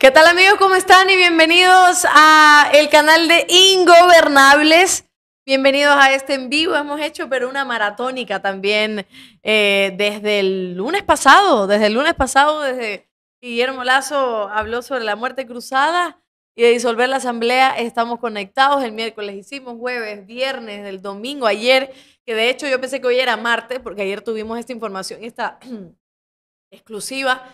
¿Qué tal amigos? ¿Cómo están? Y bienvenidos a el canal de Ingobernables. Bienvenidos a este en vivo. Hemos hecho pero una maratónica también eh, desde el lunes pasado, desde el lunes pasado, desde Guillermo Lazo habló sobre la muerte cruzada y de disolver la asamblea. Estamos conectados. El miércoles hicimos, jueves, viernes, el domingo, ayer, que de hecho yo pensé que hoy era martes porque ayer tuvimos esta información, esta exclusiva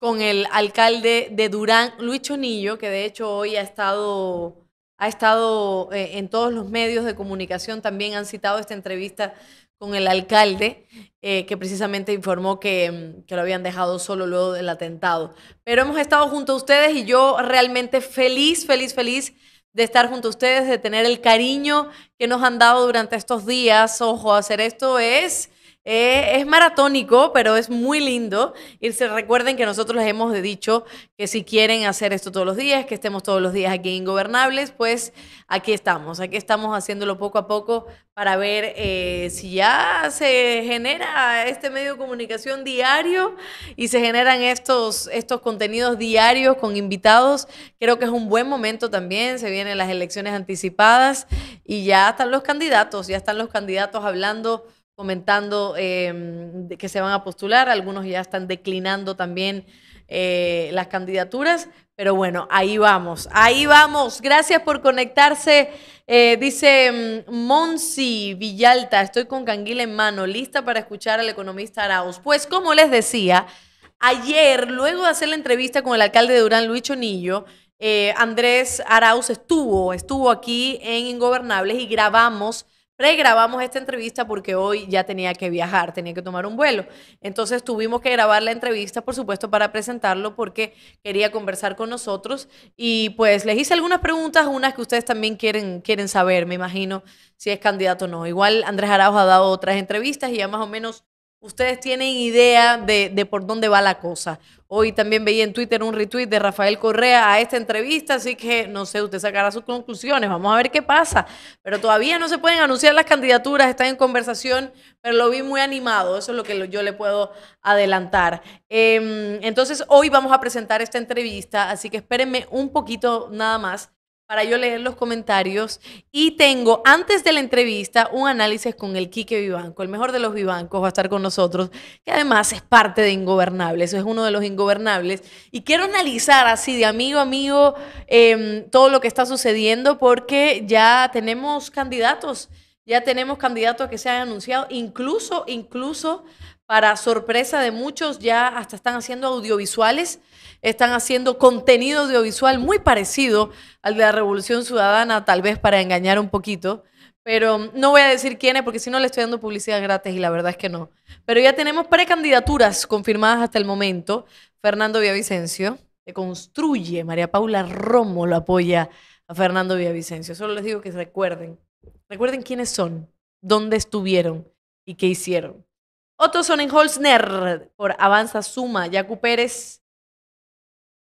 con el alcalde de Durán, Luis Chonillo, que de hecho hoy ha estado ha estado eh, en todos los medios de comunicación, también han citado esta entrevista con el alcalde, eh, que precisamente informó que, mm, que, lo habían dejado solo luego del atentado. Pero hemos estado junto a ustedes y yo realmente feliz, feliz, feliz de estar junto a ustedes, de tener el cariño que nos han dado durante estos días. Ojo, hacer esto es eh, es maratónico, pero es muy lindo. Y se recuerden que nosotros les hemos dicho que si quieren hacer esto todos los días, que estemos todos los días aquí en Ingobernables, pues aquí estamos. Aquí estamos haciéndolo poco a poco para ver eh, si ya se genera este medio de comunicación diario y se generan estos, estos contenidos diarios con invitados. Creo que es un buen momento también. Se vienen las elecciones anticipadas y ya están los candidatos, ya están los candidatos hablando comentando em, que se van a postular, algunos ya están declinando también eh, las candidaturas, pero bueno, ahí vamos, ahí vamos. Gracias por conectarse. Eh, dice mm, Monsi Villalta, estoy con canguila en mano, lista para escuchar al economista Arauz. Pues como les decía, ayer, luego de hacer la entrevista con el alcalde de Durán, Luis Chonillo, eh, Andrés Arauz estuvo, estuvo aquí en Ingobernables y grabamos Pre-grabamos esta entrevista porque hoy ya tenía que viajar, tenía que tomar un vuelo. Entonces tuvimos que grabar la entrevista, por supuesto, para presentarlo porque quería conversar con nosotros. Y pues les hice algunas preguntas, unas que ustedes también quieren, quieren saber, me imagino, si es candidato o no. Igual Andrés Arauz ha dado otras entrevistas y ya más o menos ustedes tienen idea de, por dónde va la cosa. Hoy también veía en Twitter un retweet de Rafael Correa a esta entrevista, así que no sé, usted sacará sus conclusiones, vamos a ver qué pasa. Pero todavía no se pueden anunciar las candidaturas, están en conversación, pero lo vi muy animado, eso es lo que yo le puedo adelantar. Em, entonces hoy vamos a presentar esta entrevista, así que espérenme un poquito nada más para yo leer los comentarios. Y tengo, antes de la entrevista, un análisis con el Quique Vivanco, el mejor de los Vivancos, va a estar con nosotros, que además es parte de Ingobernables, es uno de los Ingobernables. Y quiero analizar así, de amigo a amigo, em, todo lo que está sucediendo, porque ya tenemos candidatos, ya tenemos candidatos que se han anunciado, incluso, incluso, para sorpresa de muchos, ya hasta están haciendo audiovisuales están haciendo contenido audiovisual muy parecido al de la Revolución Ciudadana, tal vez para engañar un poquito. Pero mm, no voy a decir quiénes porque si no le estoy dando publicidad gratis y la verdad es que no. Pero ya tenemos precandidaturas confirmadas hasta el momento. Fernando Villavicencio, que construye, María Paula Romo lo apoya a Fernando Villavicencio. Solo les digo que recuerden. Recuerden quiénes son, dónde estuvieron y qué hicieron. Otros son en Holzner por Avanza Suma, Yacu Pérez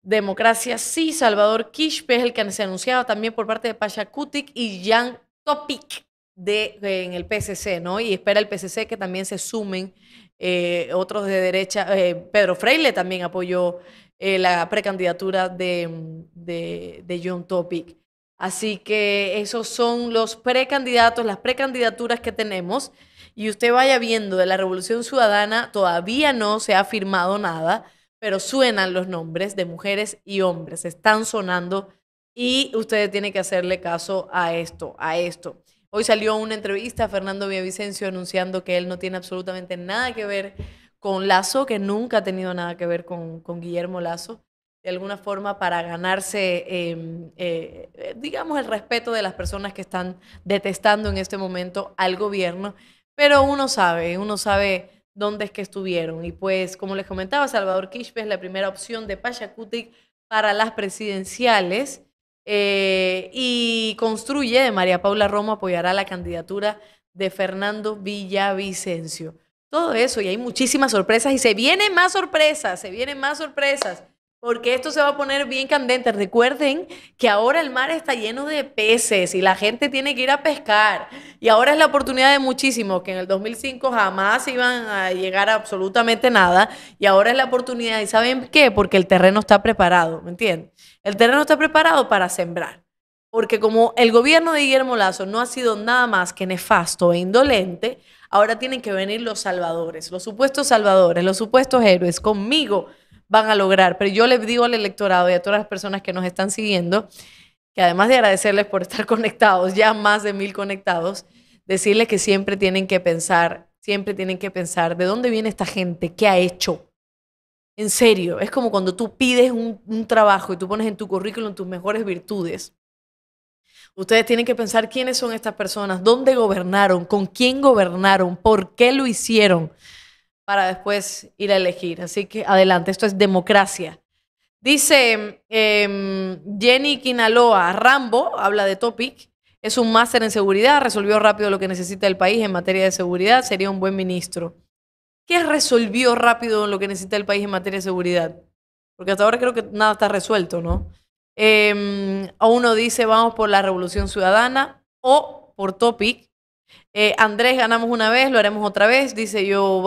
Democracia sí, Salvador Kishpe es el que se anunciaba también por parte de Kutik y Jan Topic eh, en el PCC, ¿no? Y espera el PCC que también se sumen eh, otros de derecha. Eh, Pedro Freile también apoyó la precandidatura de, de, de John Topic. Así que esos son los precandidatos, las precandidaturas que tenemos. Y usted vaya viendo de la Revolución Ciudadana, todavía no se ha firmado nada pero suenan los nombres de mujeres y hombres, están sonando y ustedes tienen que hacerle caso a esto, a esto. Hoy salió una entrevista a Fernando Villavicencio anunciando que él no tiene absolutamente nada que ver con Lazo, que nunca ha tenido nada que ver con, Guillermo Lazo, de alguna forma para ganarse, em, eh, eh, digamos, el respeto de las personas que están detestando en este momento al gobierno. Pero uno sabe, uno sabe dónde es que estuvieron. Y pues, como les comentaba, Salvador Quispe es la primera opción de Pachacutic para las presidenciales eh, y construye de María Paula Romo apoyará la candidatura de Fernando Villavicencio. Todo eso, y hay muchísimas sorpresas, y se vienen más sorpresas, se vienen más sorpresas. Porque esto se va a poner bien candente. Recuerden que ahora el mar está lleno de peces y la gente tiene que ir a pescar. Y ahora es la oportunidad de muchísimos que en el 2005 jamás iban a llegar absolutamente nada. Y ahora es la oportunidad. ¿Y saben qué? Porque el terreno está preparado, ¿me entienden? El terreno está preparado para sembrar. Porque como el gobierno de Guillermo Lazo no ha sido nada más que nefasto e indolente, ahora tienen que venir los salvadores, los supuestos salvadores, los supuestos héroes conmigo van a lograr. Pero yo les digo al electorado y a todas las personas que nos están siguiendo, que además de agradecerles por estar conectados, ya más de mil conectados, decirles que siempre tienen que pensar, siempre tienen que pensar de dónde viene esta gente, qué ha hecho. En serio, es como cuando tú pides un, un trabajo y tú pones en tu currículum tus mejores virtudes. Ustedes tienen que pensar quiénes son estas personas, dónde gobernaron, con quién gobernaron, por qué lo hicieron para después ir a elegir. Así que adelante, esto es democracia. Dice em, Jenny Quinaloa, Rambo, habla de Topic, es un máster en seguridad, resolvió rápido lo que necesita el país en materia de seguridad, sería un buen ministro. ¿Qué resolvió rápido lo que necesita el país en materia de seguridad? Porque hasta ahora creo que nada está resuelto, ¿no? Eh, uno dice vamos por la revolución ciudadana o por Topic, eh, Andrés, ganamos una vez, lo haremos otra vez, dice yo,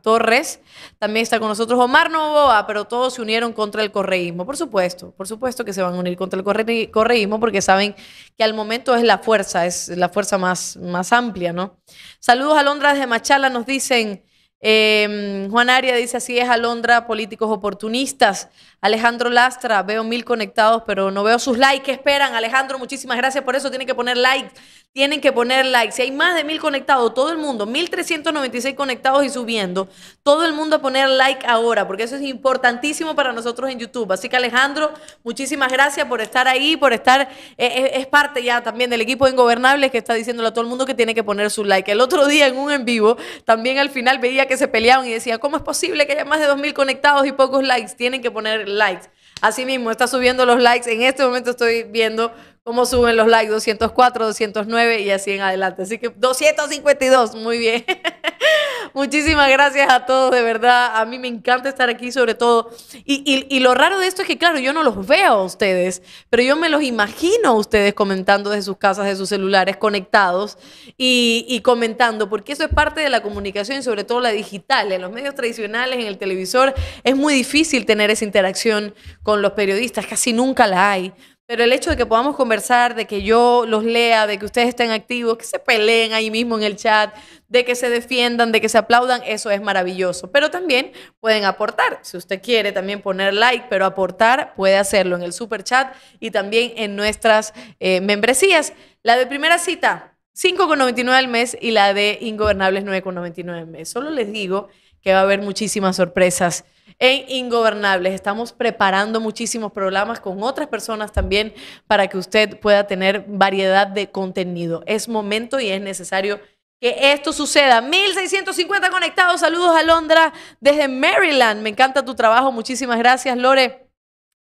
Torres. También está con nosotros Omar Novoa, pero todos se unieron contra el correísmo. Por supuesto, por supuesto que se van a unir contra el correísmo porque saben que al momento es la fuerza, es la fuerza más, más amplia, ¿no? Saludos a Londra desde Machala, nos dicen. Em, Juan Aria dice así es Alondra, políticos oportunistas. Alejandro Lastra, veo mil conectados, pero no veo sus likes. ¿Qué esperan? Alejandro, muchísimas gracias por eso. Tienen que poner like tienen que poner likes. Si hay más de mil conectados, todo el mundo, 1396 conectados y subiendo, todo el mundo a poner like ahora, porque eso es importantísimo para nosotros en YouTube. Así que Alejandro, muchísimas gracias por estar ahí, por estar, eh, eh, es parte ya también del equipo de Ingobernables que está diciéndole a todo el mundo que tiene que poner su like. El otro día en un en vivo, también al final veía que se peleaban y decía, ¿cómo es posible que haya más de 2000 conectados y pocos likes? Tienen que poner likes. Así mismo, está subiendo los likes. En este momento estoy viendo cómo suben los likes, 204, 209 y así en adelante. Así que 252, muy bien. Muchísimas gracias a todos, de verdad. A mí me encanta estar aquí sobre todo. Y, lo raro de esto es que, claro, yo no los veo a ustedes, pero yo me los imagino a ustedes comentando desde sus casas, de sus celulares, conectados y, y comentando, porque eso es parte de la comunicación sobre todo la digital. En los medios tradicionales, en el televisor, es muy difícil tener esa interacción con los periodistas, casi nunca la hay. Pero el hecho de que podamos conversar, de que yo los lea, de que ustedes estén activos, que se peleen ahí mismo en el chat, de que se defiendan, de que se aplaudan, eso es maravilloso. Pero también pueden aportar. Si usted quiere también poner like, pero aportar puede hacerlo en el super chat y también en nuestras eh, membresías. La de primera cita, 5,99 al mes y la de Ingobernables 9,99 al mes. Solo les digo que va a haber muchísimas sorpresas en Ingobernables. Estamos preparando muchísimos programas con otras personas también para que usted pueda tener variedad de contenido. Es momento y es necesario que esto suceda. 1650 conectados. Saludos a Londra desde Maryland. Me encanta tu trabajo. Muchísimas gracias, Lore.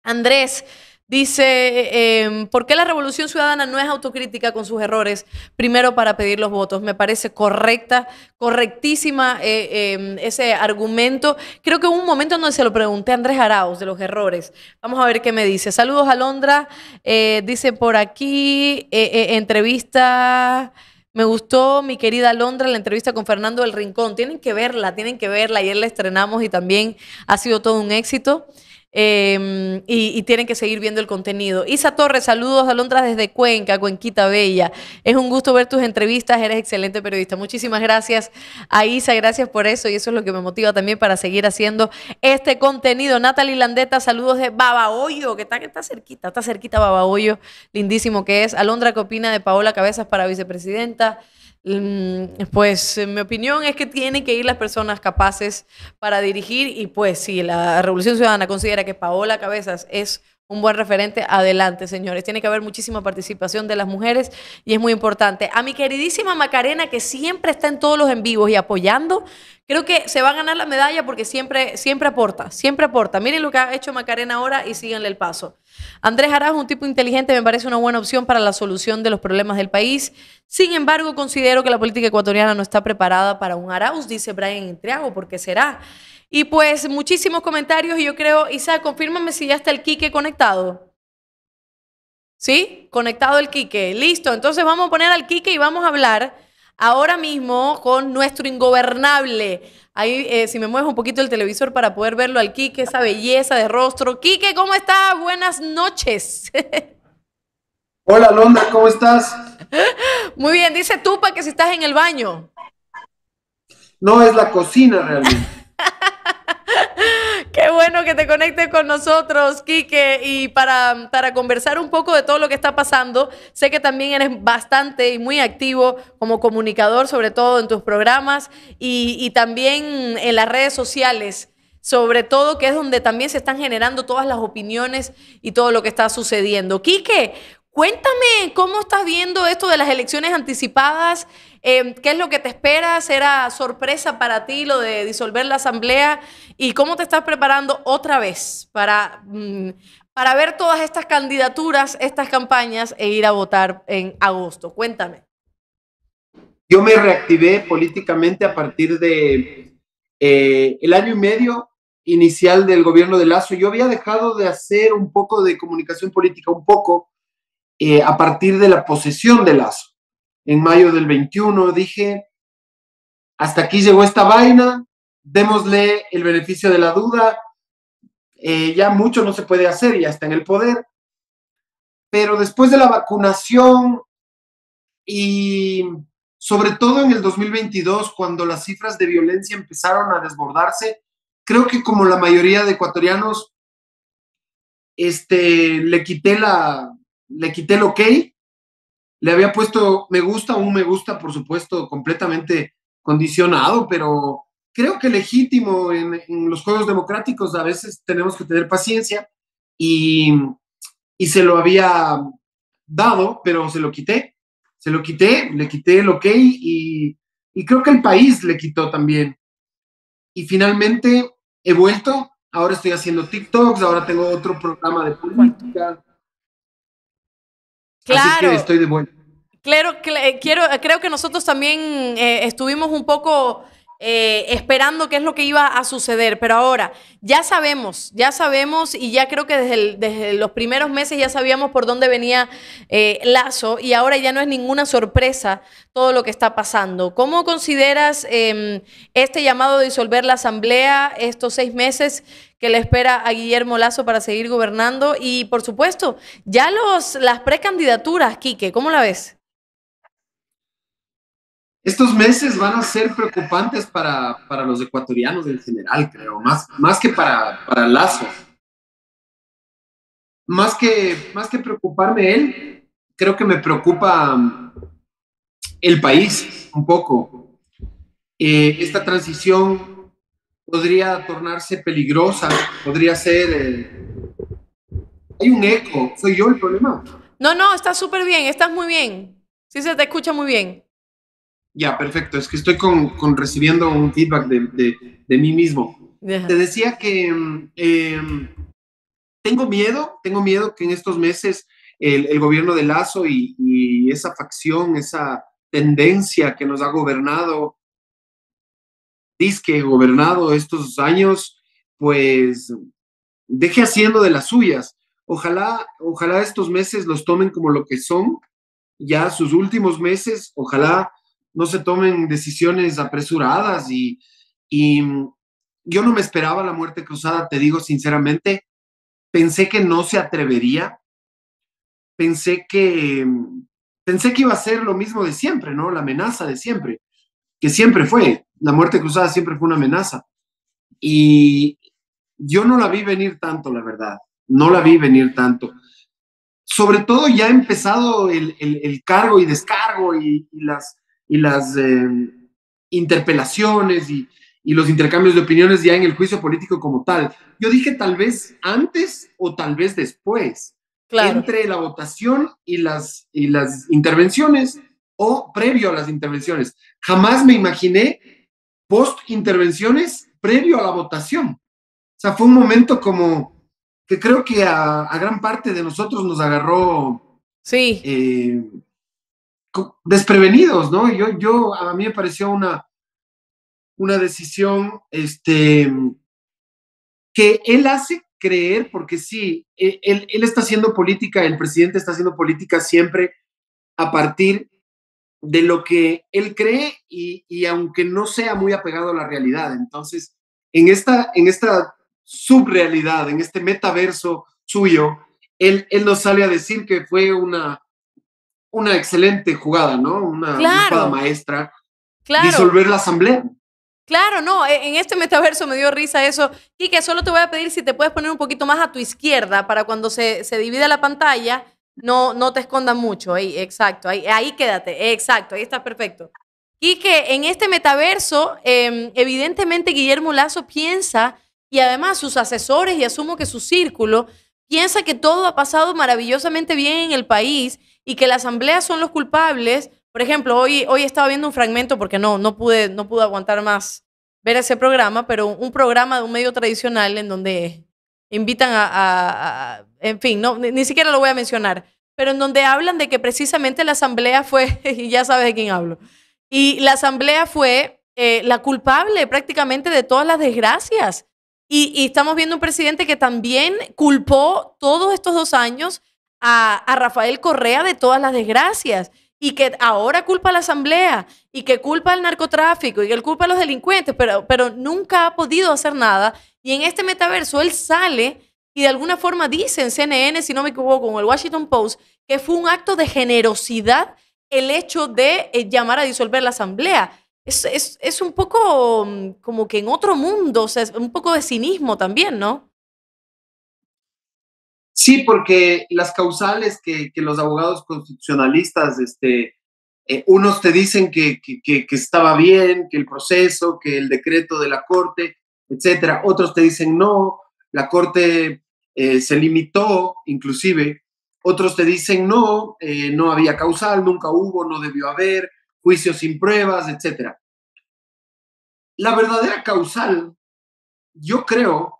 Andrés. Dice, em, ¿por qué la Revolución Ciudadana no es autocrítica con sus errores? Primero para pedir los votos. Me parece correcta, correctísima eh, em, ese argumento. Creo que hubo un momento donde se lo pregunté a Andrés Arauz de los errores. Vamos a ver qué me dice. Saludos a Londra. Eh, dice por aquí, eh, entrevista... Me gustó mi querida Londra la entrevista con Fernando del Rincón. Tienen que verla, tienen que verla. Ayer la estrenamos y también ha sido todo un éxito. Em, y, tienen que seguir viendo el contenido. Isa Torres, saludos a Alondra desde Cuenca, Cuenquita Bella. Es un gusto ver tus entrevistas, eres excelente periodista. Muchísimas gracias a Isa, gracias por eso y eso es lo que me motiva también para seguir haciendo este contenido. Natalie Landeta, saludos de Babaoyo que está, que está cerquita, está cerquita Babahoyo, lindísimo que es. Alondra, ¿qué opina de Paola Cabezas para vicepresidenta? Mm, pues eh, mi opinión es que tienen que ir las personas capaces para dirigir y pues si la Revolución Ciudadana considera que Paola Cabezas es un buen referente adelante, señores. Tiene que haber muchísima participación de las mujeres y es muy importante. A mi queridísima Macarena, que siempre está en todos los en vivos y apoyando, creo que se va a ganar la medalla porque siempre, siempre aporta, siempre aporta. Miren lo que ha hecho Macarena ahora y síganle el paso. Andrés Arauz, un tipo inteligente, me parece una buena opción para la solución de los problemas del país. Sin embargo, considero que la política ecuatoriana no está preparada para un Arauz, dice Brian ¿Por porque será. Y pues muchísimos comentarios y yo creo, Isa, confírmame si ya está el Kike conectado. ¿Sí? Conectado el Quique. Listo, entonces vamos a poner al Quique y vamos a hablar ahora mismo con nuestro ingobernable. Ahí, eh, si me mueves un poquito el televisor para poder verlo al Quique, esa belleza de rostro. Quique, ¿cómo estás? Buenas noches. Hola, Londa, ¿cómo estás? Muy bien, dice Tupa que si estás en el baño. No, es la cocina realmente. Qué bueno que te conectes con nosotros, Quique, y para, para conversar un poco de todo lo que está pasando. Sé que también eres bastante y muy activo como comunicador, sobre todo en tus programas y, y también en las redes sociales, sobre todo que es donde también se están generando todas las opiniones y todo lo que está sucediendo. Quique, Cuéntame cómo estás viendo esto de las elecciones anticipadas. Em, ¿Qué es lo que te espera? ¿Será sorpresa para ti lo de disolver la asamblea? ¿Y cómo te estás preparando otra vez para, mm, para ver todas estas candidaturas, estas campañas e ir a votar en agosto? Cuéntame. Yo me reactivé políticamente a partir de eh, el año y medio inicial del gobierno de Lazo. Yo había dejado de hacer un poco de comunicación política, un poco, eh, a partir de la posesión de Lazo. En mayo del 21 dije, hasta aquí llegó esta vaina, démosle el beneficio de la duda, eh, ya mucho no se puede hacer, ya está en el poder, pero después de la vacunación y sobre todo en el 2022, cuando las cifras de violencia empezaron a desbordarse, creo que como la mayoría de ecuatorianos, este, le quité la, le quité el ok, le había puesto me gusta, un me gusta, por supuesto, completamente condicionado, pero creo que legítimo en, los juegos democráticos a veces tenemos que tener paciencia y, se lo había dado, pero se lo quité, se lo quité, le quité el ok y, y creo que el país le quitó también. Y finalmente he vuelto, ahora estoy haciendo TikToks, ahora tengo otro programa de política Claro. que eh, quiero, creo que nosotros también eh, estuvimos un poco eh, esperando qué es lo que iba a suceder, pero ahora ya sabemos, ya sabemos y ya creo que desde, desde los primeros meses ya sabíamos por dónde venía Lazo y ahora ya no es ninguna sorpresa todo lo que está pasando. ¿Cómo consideras em, este llamado de disolver la Asamblea estos seis meses? que le espera a Guillermo Lazo para seguir gobernando. Y por supuesto, ya los, las precandidaturas, Quique, ¿cómo la ves? Estos meses van a ser preocupantes para, los ecuatorianos en general, creo, más, más que para, Lazo. Más que, más que preocuparme él, creo que me preocupa um, el país un poco. Eh, esta transición podría tornarse peligrosa, podría ser... hay un eco, soy yo el problema. No, no, estás súper bien, estás muy bien. Sí, se te escucha muy bien. Ya, perfecto, es que estoy con, con recibiendo un feedback de, de, de mí mismo. Te decía que em, tengo miedo, tengo miedo que en estos meses el, gobierno de Lazo y, y, esa facción, esa tendencia que nos ha gobernado disque gobernado estos años, pues deje haciendo de las suyas. Ojalá, ojalá estos meses los tomen como lo que son, ya sus últimos meses, ojalá no se tomen decisiones apresuradas y, y yo no me esperaba la muerte cruzada, te digo sinceramente, pensé que no se atrevería, pensé que, pensé que iba a ser lo mismo de siempre, ¿no? La amenaza de siempre que siempre fue, la muerte cruzada siempre fue una amenaza. Y yo no la vi venir tanto, la verdad, no la vi venir tanto. Sobre todo ya ha empezado el, cargo y descargo y, las, y las em, interpelaciones y, los intercambios de opiniones ya en el juicio político como tal. Yo dije tal vez antes o tal vez después. Entre la votación y las, y las intervenciones, o previo a las intervenciones. Jamás me imaginé post intervenciones previo a la votación. O sea, fue un momento como que creo que a, gran parte de nosotros nos agarró sí. Eh, desprevenidos, ¿no? Yo, yo, a mí me pareció una, una decisión este, que él hace creer, porque sí, e, él, él, está haciendo política, el presidente está haciendo política siempre a partir de lo que él cree y, aunque no sea muy apegado a la realidad. Entonces, en esta, en esta subrealidad, en este metaverso suyo, él, él nos sale a decir que fue una, una excelente jugada, ¿no? Una, jugada maestra. Claro. Disolver la asamblea. Claro, no, e, en este metaverso me dio risa eso. y que solo te voy a pedir si te puedes poner un poquito más a tu izquierda para cuando se, se divida la pantalla, no, no te escondas mucho, ahí, exacto, ahí, quédate, exacto, ahí está perfecto. Y que en este metaverso, em, evidentemente Guillermo Lazo piensa, y además sus asesores, y asumo que su círculo, piensa que todo ha pasado maravillosamente bien en el país y que la asamblea son los culpables. Por ejemplo, hoy, hoy estaba viendo un fragmento, porque no, no pude, no pude aguantar más ver ese programa, pero un programa de un medio tradicional en donde invitan a en fin, no, ni, siquiera lo voy a mencionar, pero en donde hablan de que precisamente la asamblea fue, y ya sabes de quién hablo, y la asamblea fue eh, la culpable prácticamente de todas las desgracias. Y, estamos viendo un presidente que también culpó todos estos dos años a, Rafael Correa de todas las desgracias y que ahora culpa a la asamblea y que culpa al narcotráfico y que culpa a los delincuentes, pero, pero nunca ha podido hacer nada. Y en este metaverso él sale y de alguna forma dicen CNN, si no me equivoco, con el Washington Post, que fue un acto de generosidad el hecho de eh, llamar a disolver la asamblea. Es, es, un poco mm, como que en otro mundo, o sea, es un poco de cinismo también, ¿no? Sí, porque las causales que, los abogados constitucionalistas, este, eh, unos te dicen que, que estaba bien, que el proceso, que el decreto de la Corte, etcétera, otros te dicen no, la Corte eh, se limitó, inclusive, otros te dicen no, eh, no había causal, nunca hubo, no debió haber, juicios sin pruebas, etc. La verdadera causal, yo creo,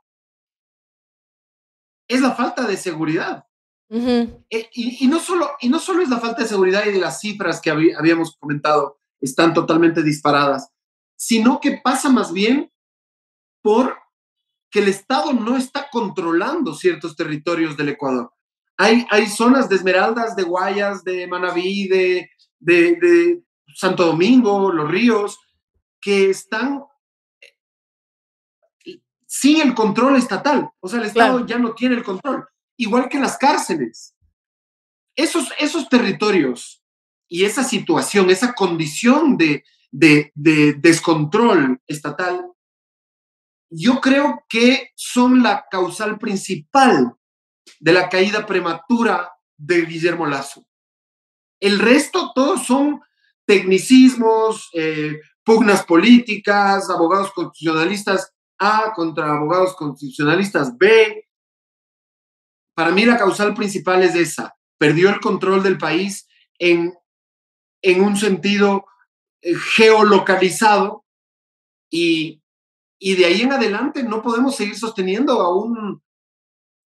es la falta de seguridad. E, y, no solo, y no solo es la falta de seguridad y de las cifras que habíamos comentado están totalmente disparadas, sino que pasa más bien por que el Estado no está controlando ciertos territorios del Ecuador. Hay, hay zonas de Esmeraldas, de Guayas, de Manabí, de, Santo Domingo, Los Ríos, que están eh, sin el control estatal. O sea, el Estado ya no tiene el control. Igual que las cárceles. Esos, esos territorios y esa situación, esa condición de, de descontrol estatal yo creo que son la causal principal de la caída prematura de Guillermo Lazo. El resto, todo son tecnicismos, eh, pugnas políticas, abogados constitucionalistas A contra abogados constitucionalistas B. Para mí la causal principal es esa. Perdió el control del país en, en un sentido eh, geolocalizado y y de ahí en adelante no podemos seguir sosteniendo a un,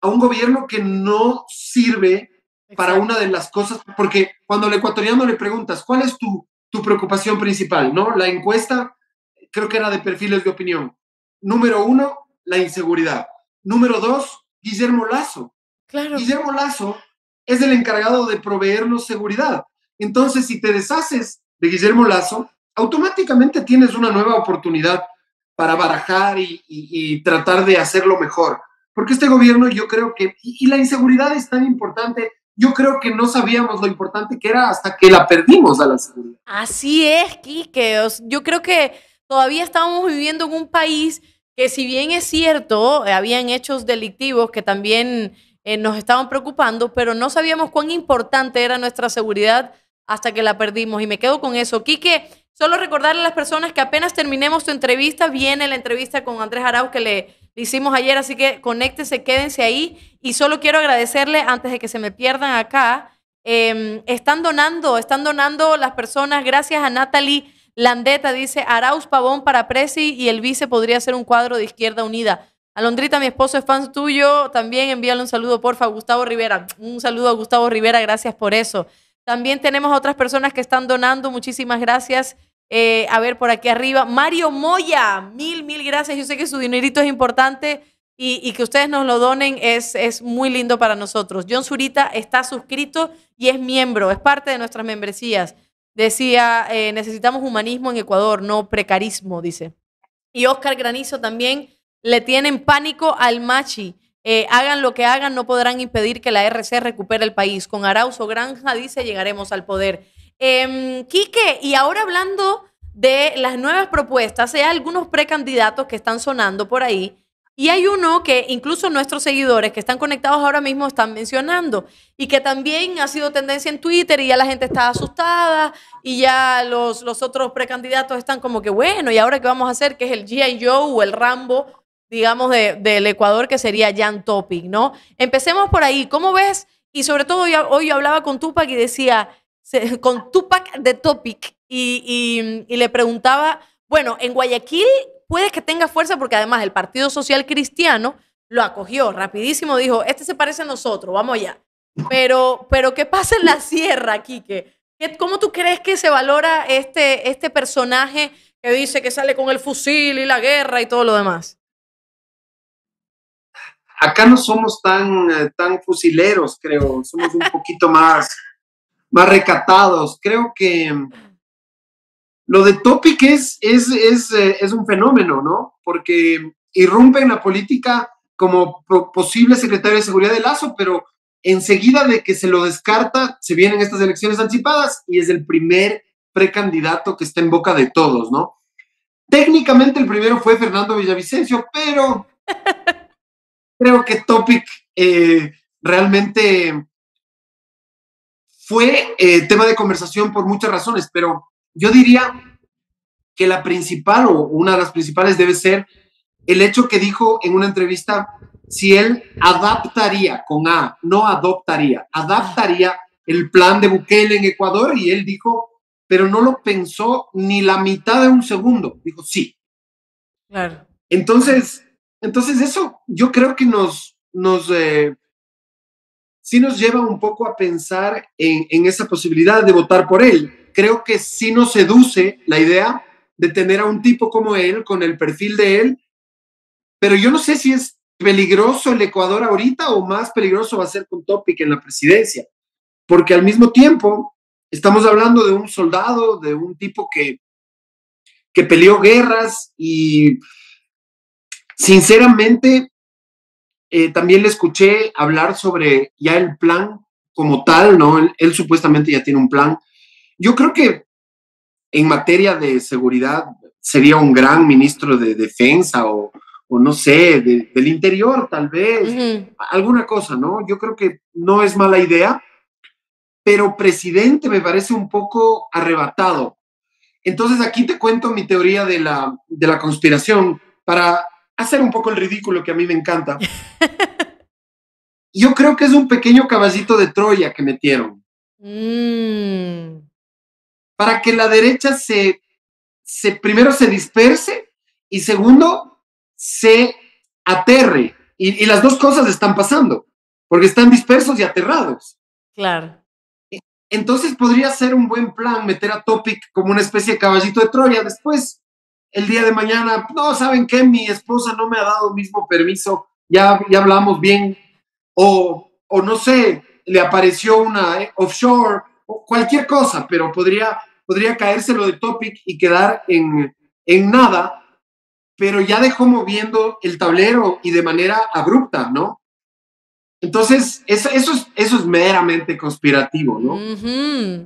un gobierno que no sirve para una de las cosas, porque cuando al ecuatoriano le preguntas, ¿cuál es tu, tu preocupación principal? ¿No? La encuesta, creo que era de perfiles de opinión. Número uno, la inseguridad. Número dos, Guillermo Lazo. Claro. Guillermo Lazo es el encargado de proveernos seguridad. Entonces, si te deshaces de Guillermo Lazo, automáticamente tienes una nueva oportunidad para barajar y, tratar de hacerlo mejor. Porque este gobierno yo creo que, y, la inseguridad es tan importante, yo creo que no sabíamos lo importante que era hasta que la perdimos a la seguridad. Así es, Quique. Yo creo que todavía estábamos viviendo en un país que si bien es cierto, eh, habían hechos delictivos que también eh, nos estaban preocupando, pero no sabíamos cuán importante era nuestra seguridad hasta que la perdimos. Y me quedo con eso. Quique, Solo recordarle a las personas que apenas terminemos tu entrevista, viene la entrevista con Andrés Arauz que le, hicimos ayer, así que conéctense, quédense ahí. Y solo quiero agradecerle, antes de que se me pierdan acá, em, están donando, están donando las personas, gracias a Natalie Landeta, dice Arauz Pavón para Presi y el vice podría ser un cuadro de Izquierda Unida. Alondrita, mi esposo es fan tuyo. También envíale un saludo, porfa, a Gustavo Rivera. Un saludo a Gustavo Rivera, gracias por eso. También tenemos otras personas que están donando, muchísimas gracias. Eh, a ver, por aquí arriba, Mario Moya, mil, mil gracias. Yo sé que su dinerito es importante y, que ustedes nos lo donen es, es muy lindo para nosotros. John Zurita está suscrito y es miembro, es parte de nuestras membresías. Decía, eh, necesitamos humanismo en Ecuador, no precarismo, dice. Y Oscar Granizo también le tienen pánico al machi. Eh, hagan lo que hagan, no podrán impedir que la RC recupere el país. Con Arauzo Granja, dice, llegaremos al poder. Em, Quique, y ahora hablando de las nuevas propuestas, hay algunos precandidatos que están sonando por ahí. Y hay uno que incluso nuestros seguidores que están conectados ahora mismo están mencionando y que también ha sido tendencia en Twitter y ya la gente está asustada y ya los, los otros precandidatos están como que, bueno, ¿y ahora qué vamos a hacer? Que es el G.I. Joe o el Rambo, digamos, de, del Ecuador, que sería Jan Topic, ¿no? Empecemos por ahí. ¿Cómo ves? Y sobre todo hoy, hoy yo hablaba con Tupac y decía, con Tupac de Topic y, le preguntaba, bueno, en Guayaquil puede que tenga fuerza porque además el Partido Social Cristiano lo acogió rapidísimo, dijo, este se parece a nosotros, vamos allá. Pero, pero ¿qué pasa en la sierra, Quique? ¿Cómo tú crees que se valora este, este personaje que dice que sale con el fusil y la guerra y todo lo demás? Acá no somos tan, eh, tan fusileros, creo, somos un poquito más más recatados. Creo que lo de Topic es, es, es, eh, es un fenómeno, ¿no? Porque irrumpe en la política como posible secretario de Seguridad de Lazo, pero enseguida de que se lo descarta, se vienen estas elecciones anticipadas y es el primer precandidato que está en boca de todos, ¿no? Técnicamente el primero fue Fernando Villavicencio, pero creo que Topic eh, realmente fue eh, tema de conversación por muchas razones, pero yo diría que la principal o una de las principales debe ser el hecho que dijo en una entrevista si él adaptaría con A, no adoptaría, adaptaría el plan de Bukele en Ecuador y él dijo, pero no lo pensó ni la mitad de un segundo, dijo sí. Entonces, entonces eso yo creo que nos, nos eh, sí nos lleva un poco a pensar en, esa posibilidad de votar por él. Creo que sí nos seduce la idea de tener a un tipo como él, con el perfil de él, pero yo no sé si es peligroso el Ecuador ahorita o más peligroso va a ser con Topic en la presidencia, porque al mismo tiempo estamos hablando de un soldado, de un tipo que, que peleó guerras y sinceramente eh, también le escuché hablar sobre ya el plan como tal, ¿no? Él, supuestamente ya tiene un plan. Yo creo que en materia de seguridad sería un gran ministro de defensa o, no sé, del interior tal vez, alguna cosa, ¿no? Yo creo que no es mala idea, pero presidente me parece un poco arrebatado. Entonces aquí te cuento mi teoría la, de la conspiración. Para hacer un poco el ridículo que a mí me encanta. Yo creo que es un pequeño caballito de Troya que metieron. Mm. Para que la derecha se, primero se disperse y segundo se aterre. Y, y las dos cosas están pasando, porque están dispersos y aterrados. Claro. Entonces podría ser un buen plan meter a Topic como una especie de caballito de Troya. Después, el día de mañana, no, ¿saben qué? Mi esposa no me ha dado el mismo permiso, ya, hablamos bien, o, no sé, le apareció una eh, offshore, o cualquier cosa, pero podría, podría caérselo de topic y quedar en, en nada, pero ya dejó moviendo el tablero y de manera abrupta, ¿no? Entonces, eso, es, meramente conspirativo, ¿no?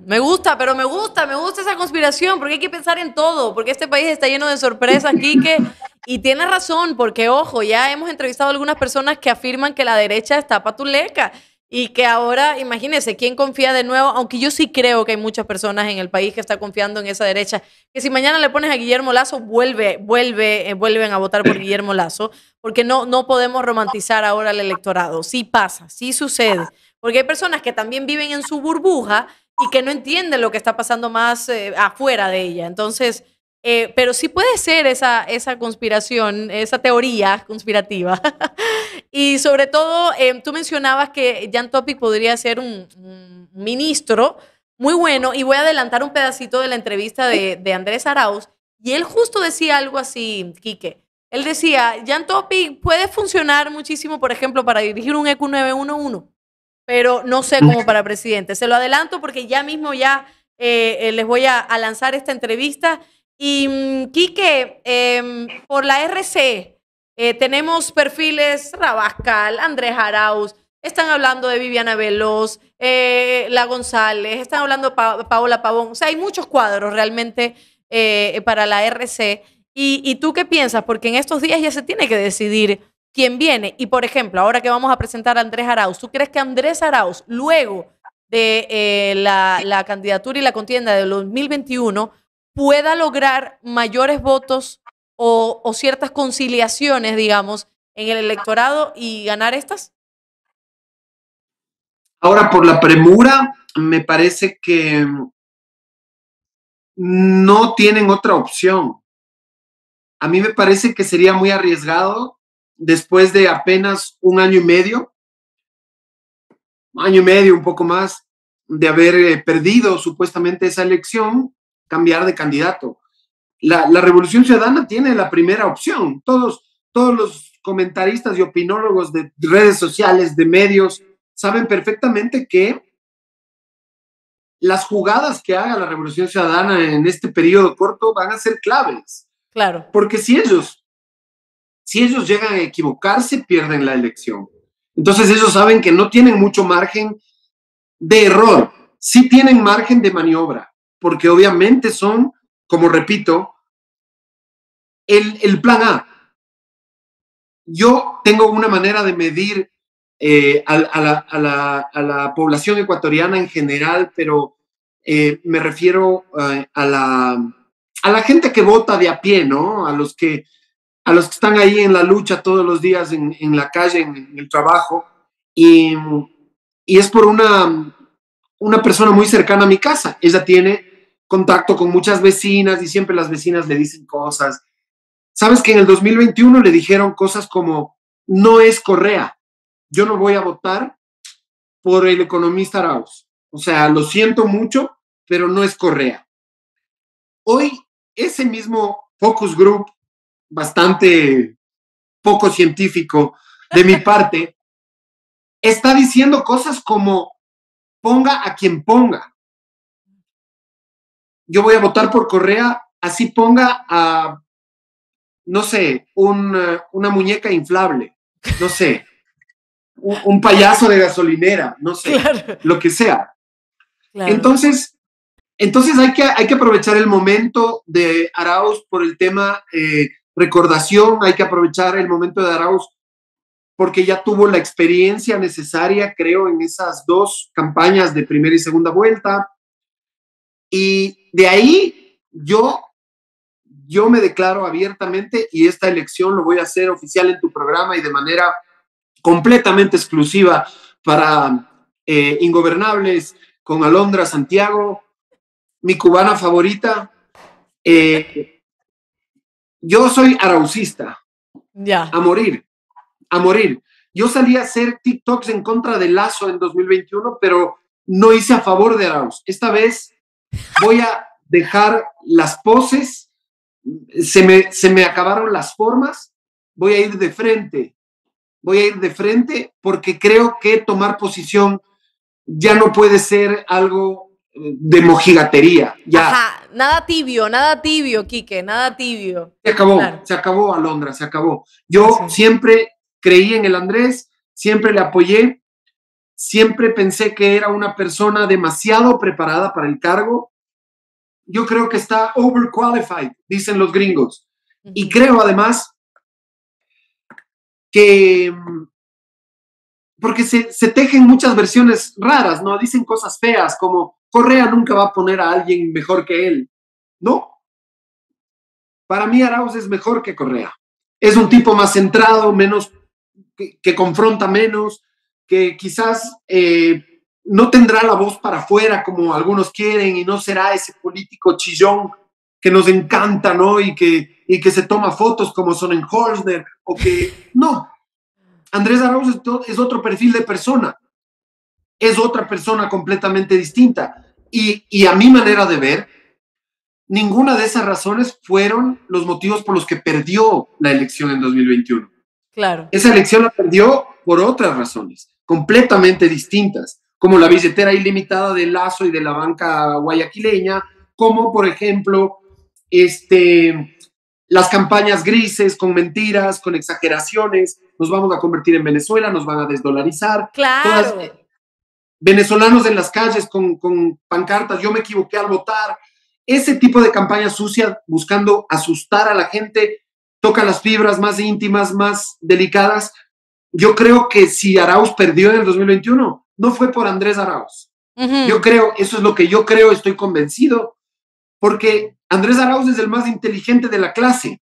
Me gusta, pero me gusta, me gusta esa conspiración, porque hay que pensar en todo, porque este país está lleno de sorpresas, Quique. Y tienes razón, porque ojo, ya hemos entrevistado a algunas personas que afirman que la derecha está patuleca. Y que ahora, imagínense, ¿quién confía de nuevo? Aunque yo sí creo que hay muchas personas en el país que están confiando en esa derecha. Que si mañana le pones a Guillermo Lazo, vuelve, vuelve, eh, vuelven a votar por Guillermo Lazo. Porque no, no podemos romantizar ahora el electorado. Sí pasa, sí sucede. Porque hay personas que también viven en su burbuja y que no entienden lo que está pasando más eh, afuera de ella. Entonces, eh, pero sí puede ser esa, esa conspiración, esa teoría conspirativa. y sobre todo, em, tú mencionabas que Jan Topic podría ser un, ministro muy bueno. Y voy a adelantar un pedacito de la entrevista de, Andrés Arauz. Y él justo decía algo así, Quique. Él decía, Jan Topic puede funcionar muchísimo, por ejemplo, para dirigir un EQ911, pero no sé cómo para presidente. Se lo adelanto porque ya mismo ya eh, eh, les voy a, a lanzar esta entrevista y mm, Quique, em, por la RC eh, tenemos perfiles Rabascal, Andrés Arauz, están hablando de Viviana Veloz, eh, La González, están hablando de Paola Pavón. O sea, hay muchos cuadros realmente eh, para la RC. ¿Y, tú qué piensas? Porque en estos días ya se tiene que decidir quién viene. Y por ejemplo, ahora que vamos a presentar a Andrés Arauz, ¿tú crees que Andrés Arauz, luego de la, candidatura y la contienda de 2021, pueda lograr mayores votos o, ciertas conciliaciones, digamos, en el electorado y ganar estas? Ahora, por la premura, me parece que no tienen otra opción. A mí me parece que sería muy arriesgado después de apenas un año y medio, año y medio, un poco más, de haber eh, perdido supuestamente esa elección, cambiar de candidato. La, Revolución Ciudadana tiene la primera opción. Todos, todos los comentaristas y opinólogos de redes sociales, de medios, saben perfectamente que las jugadas que haga la Revolución Ciudadana en este periodo corto van a ser claves. Claro. Porque si ellos, si ellos llegan a equivocarse, pierden la elección. Entonces ellos saben que no tienen mucho margen de error, sí tienen margen de maniobra porque obviamente son, como repito, el, el plan A. Yo tengo una manera de medir eh, a, la, población ecuatoriana en general, pero eh, me refiero eh, a, la, a la gente que vota de a pie, ¿no? A los que, a los que están ahí en la lucha todos los días, en, en la calle, en, el trabajo. Y, es por una, una persona muy cercana a mi casa. Ella tiene contacto con muchas vecinas y siempre las vecinas le dicen cosas. Sabes que en el 2021 le dijeron cosas como, no es Correa, yo no voy a votar por el economista Arauz. O sea, lo siento mucho, pero no es Correa. Hoy, ese mismo focus group, bastante poco científico de mi parte, está diciendo cosas como, ponga a quien ponga yo voy a votar por Correa, así ponga a, no sé, eh, una muñeca inflable, no sé, un, payaso de gasolinera, no sé, lo que sea. Entonces, entonces hay que, hay que aprovechar el momento de Arauz por el tema eh, recordación, hay que aprovechar el momento de Arauz porque ya tuvo la experiencia necesaria, creo, en esas dos campañas de primera y segunda vuelta. Y de ahí yo, yo me declaro abiertamente y esta elección lo voy a hacer oficial en tu programa y de manera completamente exclusiva para eh, Ingobernables con Alondra Santiago, mi cubana favorita. Eh, yo soy araucista. Ya. A morir, a morir. Yo salí a hacer TikToks en contra de Lazo en 2021, pero no hice a favor de Arauz. Esta vez voy a dejar las poses, se me, acabaron las formas, voy a ir de frente, voy a ir de frente porque creo que tomar posición ya no puede ser algo eh, de mojigatería. Ya. nada tibio, nada tibio, Quique, nada tibio. Se acabó, se acabó Alondra, se acabó. Yo siempre creí en el Andrés, siempre le apoyé Siempre pensé que era una persona demasiado preparada para el cargo. Yo creo que está overqualified, dicen los gringos. Y creo además que, mm, porque se, tejen muchas versiones raras, ¿no? Dicen cosas feas como Correa nunca va a poner a alguien mejor que él. No. Para mí Arauz es mejor que Correa. Es un tipo más centrado, menos que confronta menos, que quizás eh, no tendrá la voz para afuera como algunos quieren y no será ese político chillón que nos encanta, ¿no? Y que, y que se toma fotos como son en Holzner o que... No, Andrés Arauz es otro perfil de persona, es otra persona completamente distinta. Y, y a mi manera de ver, ninguna de esas razones fueron los motivos por los que perdió la elección en 2021. Claro. Esa elección la perdió por otras razones completamente distintas, como la billetera ilimitada de Lazo y de la banca guayaquileña, como por ejemplo este, las campañas grises con mentiras, con exageraciones, nos vamos a convertir en Venezuela, nos van a desdolarizar. Claro. venezolanos en las calles con, con pancartas, yo me equivoqué al votar. Ese tipo de campaña sucia buscando asustar a la gente toca las fibras más íntimas, más delicadas, yo creo que si Arauz perdió en el 2021, no fue por Andrés Arauz. Yo creo, eso es lo que yo creo, estoy convencido, porque Andrés Arauz es el más inteligente de la clase.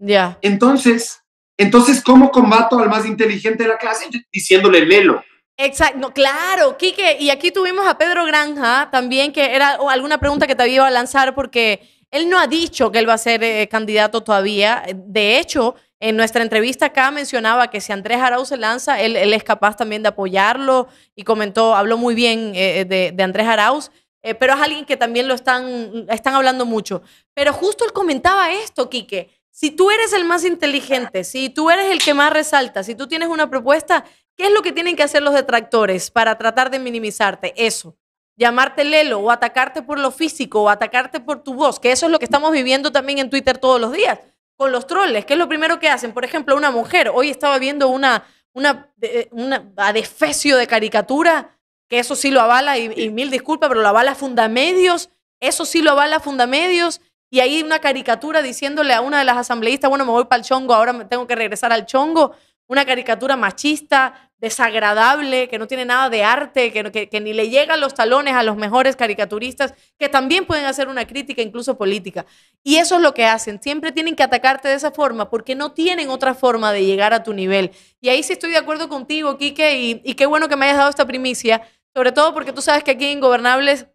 Ya. Entonces, entonces, ¿cómo combato al más inteligente de la clase? Diciéndole lelo. Exacto, claro, Quique, y aquí tuvimos a Pedro Granja también, que era alguna pregunta que te iba a lanzar, porque él no ha dicho que él va a ser eh, candidato todavía. De hecho, en nuestra entrevista acá mencionaba que si Andrés Arauz se lanza, él, es capaz también de apoyarlo y comentó, habló muy bien eh, eh, de, Andrés Arauz, eh, pero es alguien que también lo están, están hablando mucho. Pero justo él comentaba esto, Quique. Si tú eres el más inteligente, si tú eres el que más resalta, si tú tienes una propuesta, ¿qué es lo que tienen que hacer los detractores para tratar de minimizarte? Eso llamarte lelo o atacarte por lo físico o atacarte por tu voz, que eso es lo que estamos viviendo también en Twitter todos los días con los troles, que es lo primero que hacen. Por ejemplo, una mujer, hoy estaba viendo una, una, una adefesio de caricatura, que eso sí lo avala, y, y mil disculpas, pero lo avala Fundamedios, eso sí lo avala Fundamedios, y ahí una caricatura diciéndole a una de las asambleístas, bueno, me voy para el chongo, ahora me tengo que regresar al chongo una caricatura machista, desagradable, que no tiene nada de arte, que, ni le llegan los talones a los mejores caricaturistas, que también pueden hacer una crítica incluso política. Y eso es lo que hacen. Siempre tienen que atacarte de esa forma porque no tienen otra forma de llegar a tu nivel. Y ahí sí estoy de acuerdo contigo, Quique, y, y qué bueno que me hayas dado esta primicia, sobre todo porque tú sabes que aquí en Ingobernables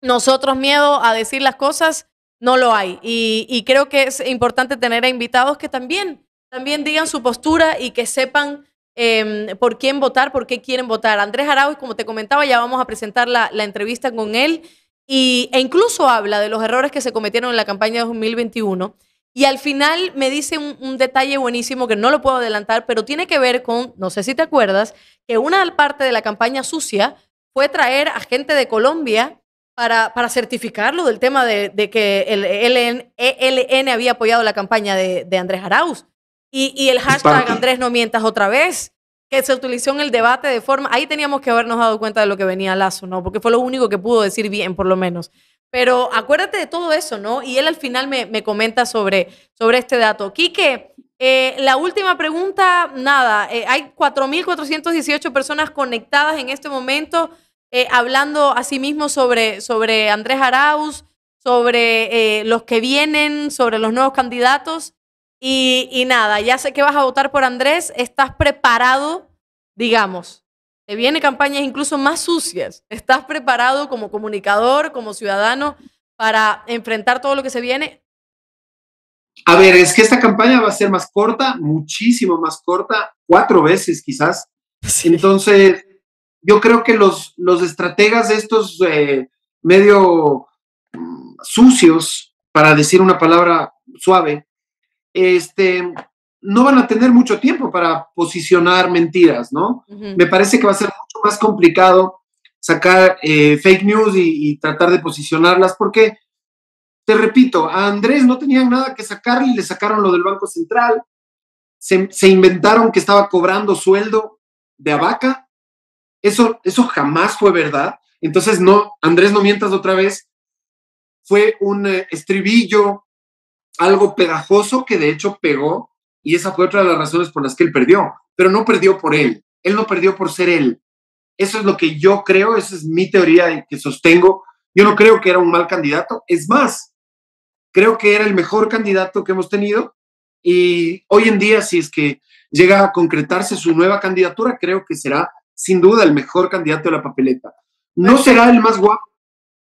nosotros miedo a decir las cosas no lo hay. Y, y creo que es importante tener a invitados que también también digan su postura y que sepan em, por quién votar, por qué quieren votar. Andrés Arauz, como te comentaba, ya vamos a presentar la, entrevista con él y, e incluso habla de los errores que se cometieron en la campaña de 2021. Y al final me dice un, detalle buenísimo que no lo puedo adelantar, pero tiene que ver con, no sé si te acuerdas, que una parte de la campaña sucia fue traer a gente de Colombia para, para certificarlo del tema de, que el ELN, e había apoyado la campaña de, de Andrés Arauz. Y, el hashtag Andrés no mientas otra vez, que se utilizó en el debate de forma... Ahí teníamos que habernos dado cuenta de lo que venía Lazo, ¿no? Porque fue lo único que pudo decir bien, por lo menos. Pero acuérdate de todo eso, ¿no? Y él al final me, me comenta sobre, sobre este dato. Quique, eh, la última pregunta, nada, eh, hay 4.418 personas conectadas en este momento, eh, hablando a sí sobre, sobre Andrés Arauz, sobre los que vienen, sobre los nuevos candidatos. Y, nada, ya sé que vas a votar por Andrés, estás preparado, digamos, te vienen campañas incluso más sucias. ¿Estás preparado como comunicador, como ciudadano, para enfrentar todo lo que se viene? A ver, es que esta campaña va a ser más corta, muchísimo más corta, cuatro veces quizás. Entonces, yo creo que los, los estrategas de estos eh, medio mm, sucios, para decir una palabra suave, este, no van a tener mucho tiempo para posicionar mentiras, ¿no? Me parece que va a ser mucho más complicado sacar eh, fake news y, tratar de posicionarlas porque, te repito, a Andrés no tenían nada que sacar y le sacaron lo del Banco Central, se, inventaron que estaba cobrando sueldo de abaca, eso, eso jamás fue verdad. Entonces, no, Andrés, no mientas otra vez, fue un eh, estribillo algo pegajoso que de hecho pegó y esa fue otra de las razones por las que él perdió, pero no perdió por él, él no perdió por ser él. Eso es lo que yo creo, esa es mi teoría que sostengo. Yo no creo que era un mal candidato, es más, creo que era el mejor candidato que hemos tenido y hoy en día si es que llega a concretarse su nueva candidatura, creo que será sin duda el mejor candidato de la papeleta. No será el más guapo,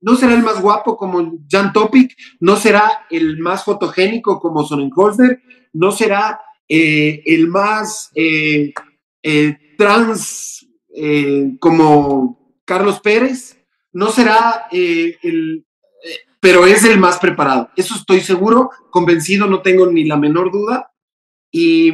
no será el más guapo como Jan Topic, no será el más fotogénico como Sonnenholzer, no será eh, el más eh, eh, trans como Carlos Pérez, no será el, pero es el más preparado. Eso estoy seguro, convencido, no tengo ni la menor duda. Y,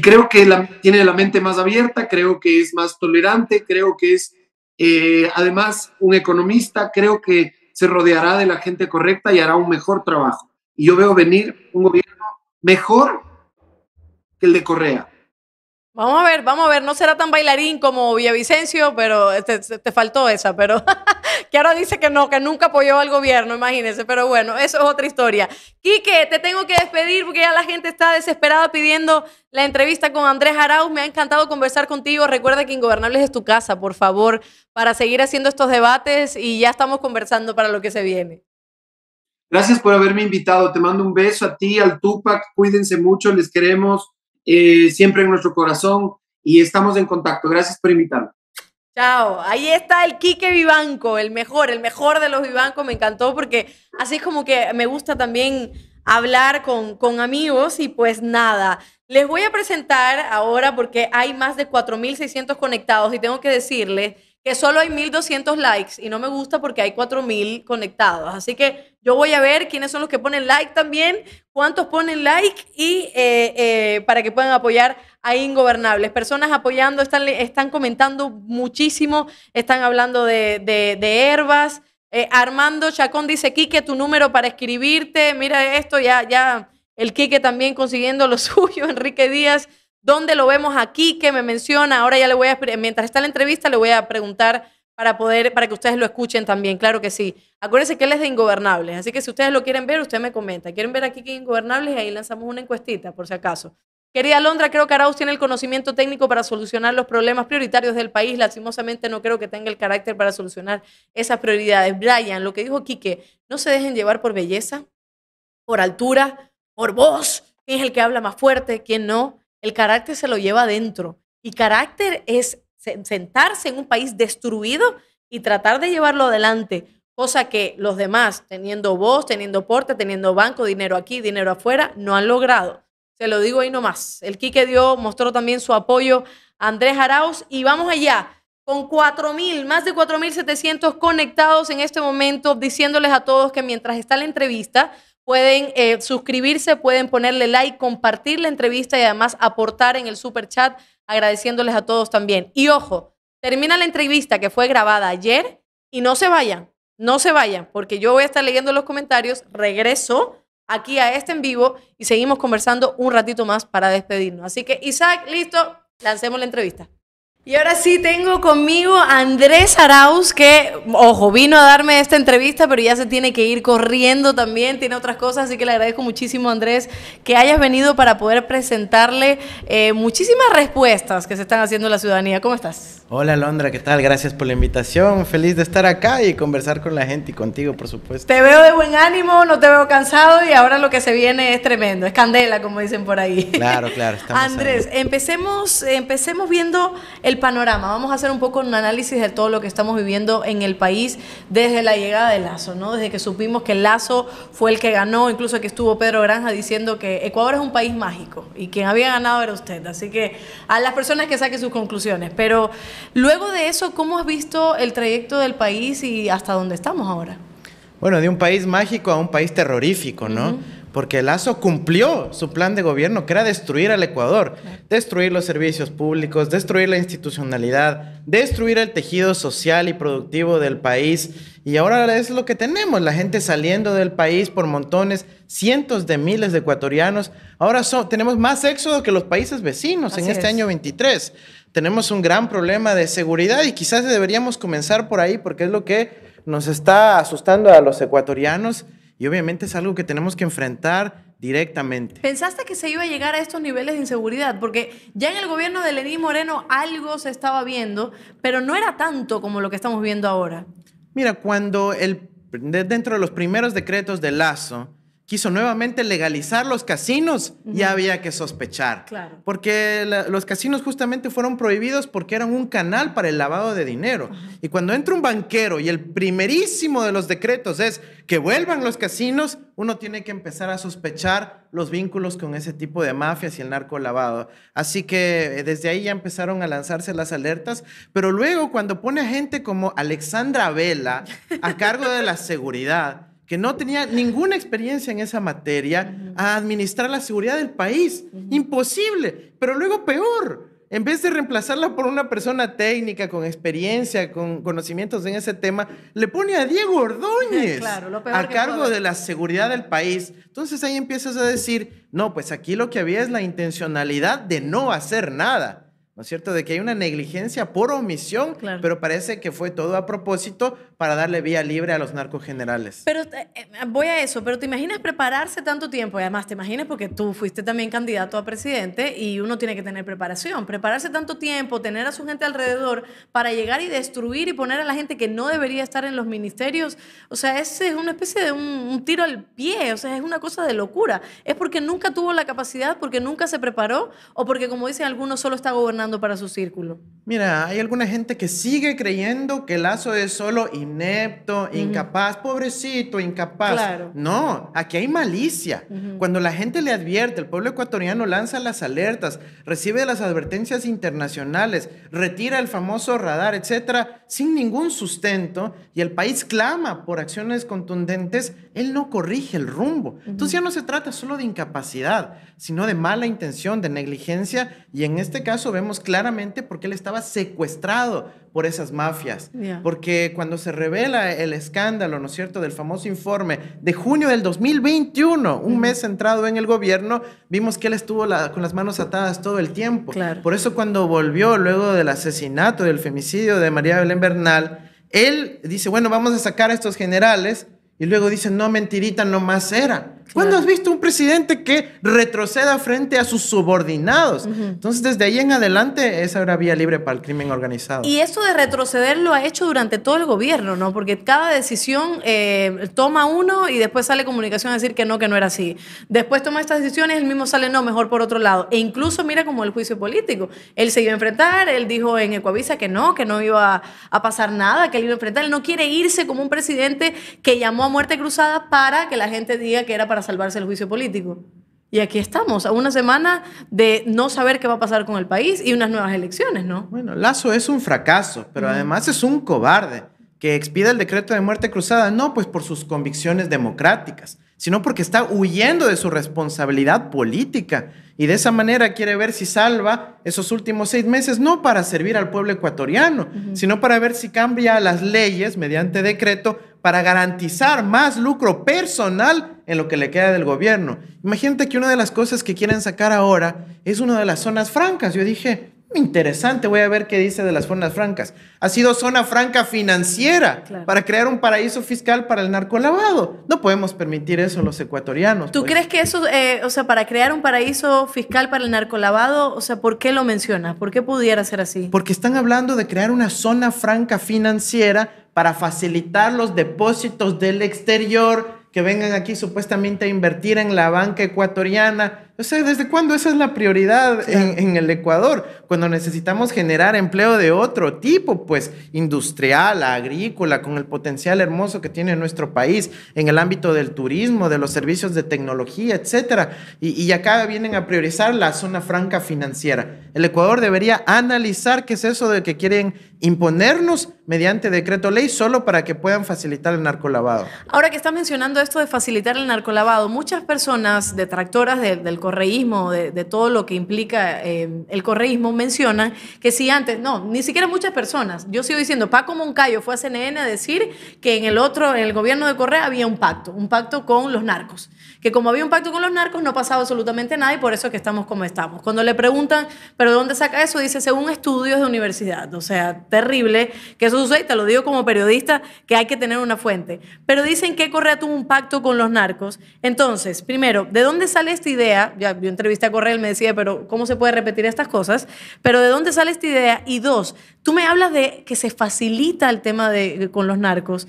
creo que tiene la mente más abierta, creo que es más tolerante, creo que es eh, además, un economista creo que se rodeará de la gente correcta y hará un mejor trabajo. Y yo veo venir un gobierno mejor que el de Correa. Vamos a ver, vamos a ver. No será tan bailarín como Villavicencio, pero te, faltó esa. Pero que ahora dice que no, que nunca apoyó al gobierno, imagínense. Pero bueno, eso es otra historia. Quique, te tengo que despedir porque ya la gente está desesperada pidiendo la entrevista con Andrés Arau. Me ha encantado conversar contigo. Recuerda que Ingobernables es tu casa, por favor, para seguir haciendo estos debates y ya estamos conversando para lo que se viene. Gracias por haberme invitado. Te mando un beso a ti, al Tupac. Cuídense mucho, les queremos eh, siempre en nuestro corazón y estamos en contacto. Gracias por invitarme. Chao, ahí está el Quique Vivanco, el mejor, el mejor de los Vivanco, me encantó porque así es como que me gusta también hablar con, con amigos y pues nada, les voy a presentar ahora porque hay más de 4.600 conectados y tengo que decirles que solo hay 1.200 likes y no me gusta porque hay 4.000 conectados. Así que yo voy a ver quiénes son los que ponen like también, cuántos ponen like y eh, eh, para que puedan apoyar a Ingobernables. Personas apoyando, están, están comentando muchísimo, están hablando de, de, herbas. Eh, Armando Chacón dice, Quique, tu número para escribirte. Mira esto, ya, ya el Quique también consiguiendo lo suyo. Enrique Díaz dónde lo vemos aquí, que me menciona. Ahora ya le voy a, mientras está la entrevista, le voy a preguntar para poder, para que ustedes lo escuchen también, claro que sí. Acuérdense que él es de Ingobernables, así que si ustedes lo quieren ver, usted me comenta. ¿Quieren ver aquí que Ingobernables? Y ahí lanzamos una encuestita, por si acaso. Querida Londra, creo que Arauz tiene el conocimiento técnico para solucionar los problemas prioritarios del país. Lastimosamente no creo que tenga el carácter para solucionar esas prioridades. Brian, lo que dijo Quique, no se dejen llevar por belleza, por altura, por voz, quién es el que habla más fuerte, quién no. El carácter se lo lleva adentro. Y carácter es sentarse en un país destruido y tratar de llevarlo adelante, cosa que los demás, teniendo voz, teniendo porte, teniendo banco, dinero aquí, dinero afuera, no han logrado. Se lo digo ahí nomás. El Quique dio, mostró también su apoyo a Andrés Arauz y vamos allá con 4.000, más de 4.700 conectados en este momento, diciéndoles a todos que mientras está la entrevista, Pueden eh, suscribirse, pueden ponerle like, compartir la entrevista y además aportar en el super chat, agradeciéndoles a todos también. Y ojo, termina la entrevista que fue grabada ayer y no se vayan, no se vayan, porque yo voy a estar leyendo los comentarios, regreso aquí a este en vivo y seguimos conversando un ratito más para despedirnos. Así que Isaac, listo, lancemos la entrevista. Y ahora sí tengo conmigo a Andrés Arauz, que, ojo, vino a darme esta entrevista, pero ya se tiene que ir corriendo también, tiene otras cosas, así que le agradezco muchísimo, Andrés, que hayas venido para poder presentarle eh, muchísimas respuestas que se están haciendo en la ciudadanía. ¿Cómo estás? Hola, Londra, ¿qué tal? Gracias por la invitación, feliz de estar acá y conversar con la gente y contigo, por supuesto. Te veo de buen ánimo, no te veo cansado y ahora lo que se viene es tremendo, es candela, como dicen por ahí. Claro, claro. Andrés, empecemos, empecemos viendo el panorama, vamos a hacer un poco un análisis de todo lo que estamos viviendo en el país desde la llegada de Lazo, ¿no? Desde que supimos que Lazo fue el que ganó, incluso que estuvo Pedro Granja diciendo que Ecuador es un país mágico y quien había ganado era usted. Así que a las personas que saquen sus conclusiones. Pero luego de eso, ¿cómo has visto el trayecto del país y hasta dónde estamos ahora? Bueno, de un país mágico a un país terrorífico, ¿no? Porque el ASO cumplió su plan de gobierno, que era destruir al Ecuador, destruir los servicios públicos, destruir la institucionalidad, destruir el tejido social y productivo del país. Y ahora es lo que tenemos, la gente saliendo del país por montones, cientos de miles de ecuatorianos. Ahora tenemos más éxodo que los países vecinos en este año 23. Tenemos un gran problema de seguridad y quizás deberíamos comenzar por ahí porque es lo que nos está asustando a los ecuatorianos y obviamente es algo que tenemos que enfrentar directamente. ¿Pensaste que se iba a llegar a estos niveles de inseguridad? Porque ya en el gobierno de Lenín Moreno algo se estaba viendo, pero no era tanto como lo que estamos viendo ahora. Mira, cuando el, dentro de los primeros decretos de Lazo, quiso nuevamente legalizar los casinos, y ya había que sospechar. Porque los casinos justamente fueron prohibidos porque eran un canal para el lavado de dinero. Y cuando entra un banquero y el primerísimo de los decretos es que vuelvan los casinos, uno tiene que empezar a sospechar los vínculos con ese tipo de mafias y el narco lavado. Así que eh, desde ahí ya empezaron a lanzarse las alertas, pero luego cuando pone a gente como Alexandra Vela a cargo de la seguridad, que no tenía ninguna experiencia en esa materia, a administrar la seguridad del país. Imposible, pero luego peor. En vez de reemplazarla por una persona técnica, con experiencia, con conocimientos en ese tema, le pone a Diego Ordóñez a cargo de la seguridad del país. Entonces ahí empiezas a decir, no, pues aquí lo que había es la intencionalidad de no hacer nada. ¿no es cierto? De que hay una negligencia por omisión, pero parece que fue todo a propósito para darle vía libre a los narcos generales. Pero eh, eh, voy a eso, pero te imaginas prepararse tanto tiempo, y además te imaginas porque tú fuiste también candidato a presidente y uno tiene que tener preparación, prepararse tanto tiempo, tener a su gente alrededor para llegar y destruir y poner a la gente que no debería estar en los ministerios, o sea, ese es una especie de un tiro al pie, o sea, es una cosa de locura. Es porque nunca tuvo la capacidad, porque nunca se preparó o porque como dicen algunos solo está gobernando para su círculo? Mira, hay alguna gente que sigue creyendo que Lazo es solo inepto, incapaz, pobrecito, incapaz. Claro. No, aquí hay malicia. Cuando la gente le advierte, el pueblo ecuatoriano lanza las alertas, recibe las advertencias internacionales, retira el famoso radar, etcétera, sin ningún sustento, y el país clama por acciones contundentes, él no corrige el rumbo. Entonces ya no se trata solo de incapacidad, sino de mala intención, de negligencia, y en este caso vemos claramente porque él estaba secuestrado por esas mafias. Porque cuando se revela el escándalo, ¿no es cierto?, del famoso informe de junio del 2021, un mes entrado en el gobierno, vimos que él estuvo con las manos atadas todo el tiempo. Por eso cuando volvió luego del asesinato, del femicidio de María Belén Bernal, él dice, bueno, vamos a sacar a estos generales, y luego dice, no, mentirita, no más era. ¿Cuándo has visto un presidente que retroceda frente a sus subordinados? Entonces, desde ahí en adelante, esa era vía libre para el crimen organizado. Y eso de retroceder lo ha hecho durante todo el gobierno, ¿no? Porque cada decisión eh, toma uno y después sale comunicación a decir que no, que no era así. Después toma estas decisiones, el mismo sale no, mejor por otro lado. E incluso mira como el juicio político. Él se iba a enfrentar, él dijo en Ecuavisa que no, que no iba a pasar nada, que él iba a enfrentar. Él no quiere irse como un presidente que llamó a muerte cruzada para que la gente diga que era para salvarse el juicio político. Y aquí estamos, a una semana de no saber qué va a pasar con el país y unas nuevas elecciones, ¿no? Bueno, Lazo es un fracaso, pero además es un cobarde que expida el decreto de muerte cruzada, no pues por sus convicciones democráticas, sino porque está huyendo de su responsabilidad política y de esa manera quiere ver si salva esos últimos seis meses, no para servir al pueblo ecuatoriano, sino para ver si cambia las leyes mediante decreto para garantizar más lucro personal en lo que le queda del gobierno. Imagínate que una de las cosas que quieren sacar ahora es una de las zonas francas. Yo dije, interesante, voy a ver qué dice de las zonas francas. Ha sido zona franca financiera para crear un paraíso fiscal para el narco No podemos permitir eso los ecuatorianos. ¿Tú pues. crees que eso, eh, o sea, para crear un paraíso fiscal para el narco o sea, ¿por qué lo mencionas? ¿Por qué pudiera ser así? Porque están hablando de crear una zona franca financiera para facilitar los depósitos del exterior que vengan aquí supuestamente a invertir en la banca ecuatoriana ¿desde cuándo esa es la prioridad en, el Ecuador? Cuando necesitamos generar empleo de otro tipo, pues industrial, agrícola, con el potencial hermoso que tiene nuestro país en el ámbito del turismo, de los servicios de tecnología, etcétera. Y, acá vienen a priorizar la zona franca financiera. El Ecuador debería analizar qué es eso de que quieren imponernos mediante decreto ley solo para que puedan facilitar el narcolavado. Ahora que está mencionando esto de facilitar el narcolavado, muchas personas detractoras del del correísmo, de, todo lo que implica em, el correísmo, mencionan que si antes, no, ni siquiera muchas personas, yo sigo diciendo, Paco Moncayo fue a CNN a decir que en el otro, en el gobierno de Correa había un pacto, un pacto con los narcos que como había un pacto con los narcos no pasaba absolutamente nada y por eso que estamos como estamos. Cuando le preguntan, ¿pero de dónde saca eso? Dice, según estudios de universidad. O sea, terrible que eso y te lo digo como periodista, que hay que tener una fuente. Pero dicen que Correa tuvo un pacto con los narcos. Entonces, primero, ¿de dónde sale esta idea? Ya, yo entrevisté a Correa, él me decía, pero ¿cómo se puede repetir estas cosas? Pero ¿de dónde sale esta idea? Y dos, tú me hablas de que se facilita el tema con los narcos.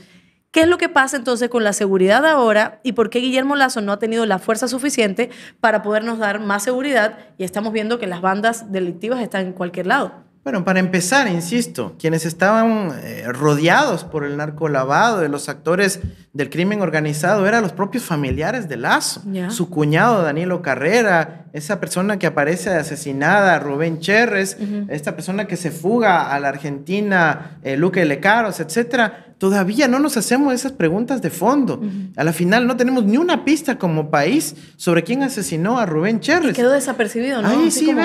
¿Qué es lo que pasa entonces con la seguridad ahora y por qué Guillermo Lazo no ha tenido la fuerza suficiente para podernos dar más seguridad? Y estamos viendo que las bandas delictivas están en cualquier lado. Bueno, para empezar, insisto, quienes estaban eh, rodeados por el narco lavado de los actores del crimen organizado eran los propios familiares de Lazo. Su cuñado Danilo Carrera, esa persona que aparece asesinada, Rubén Cherres, esta persona que se fuga a la Argentina, eh, Luque Lecaros, etcétera todavía no nos hacemos esas preguntas de fondo. A la final no tenemos ni una pista como país sobre quién asesinó a Rubén Cherres. quedó desapercibido, ¿no? Ahí sí, ve,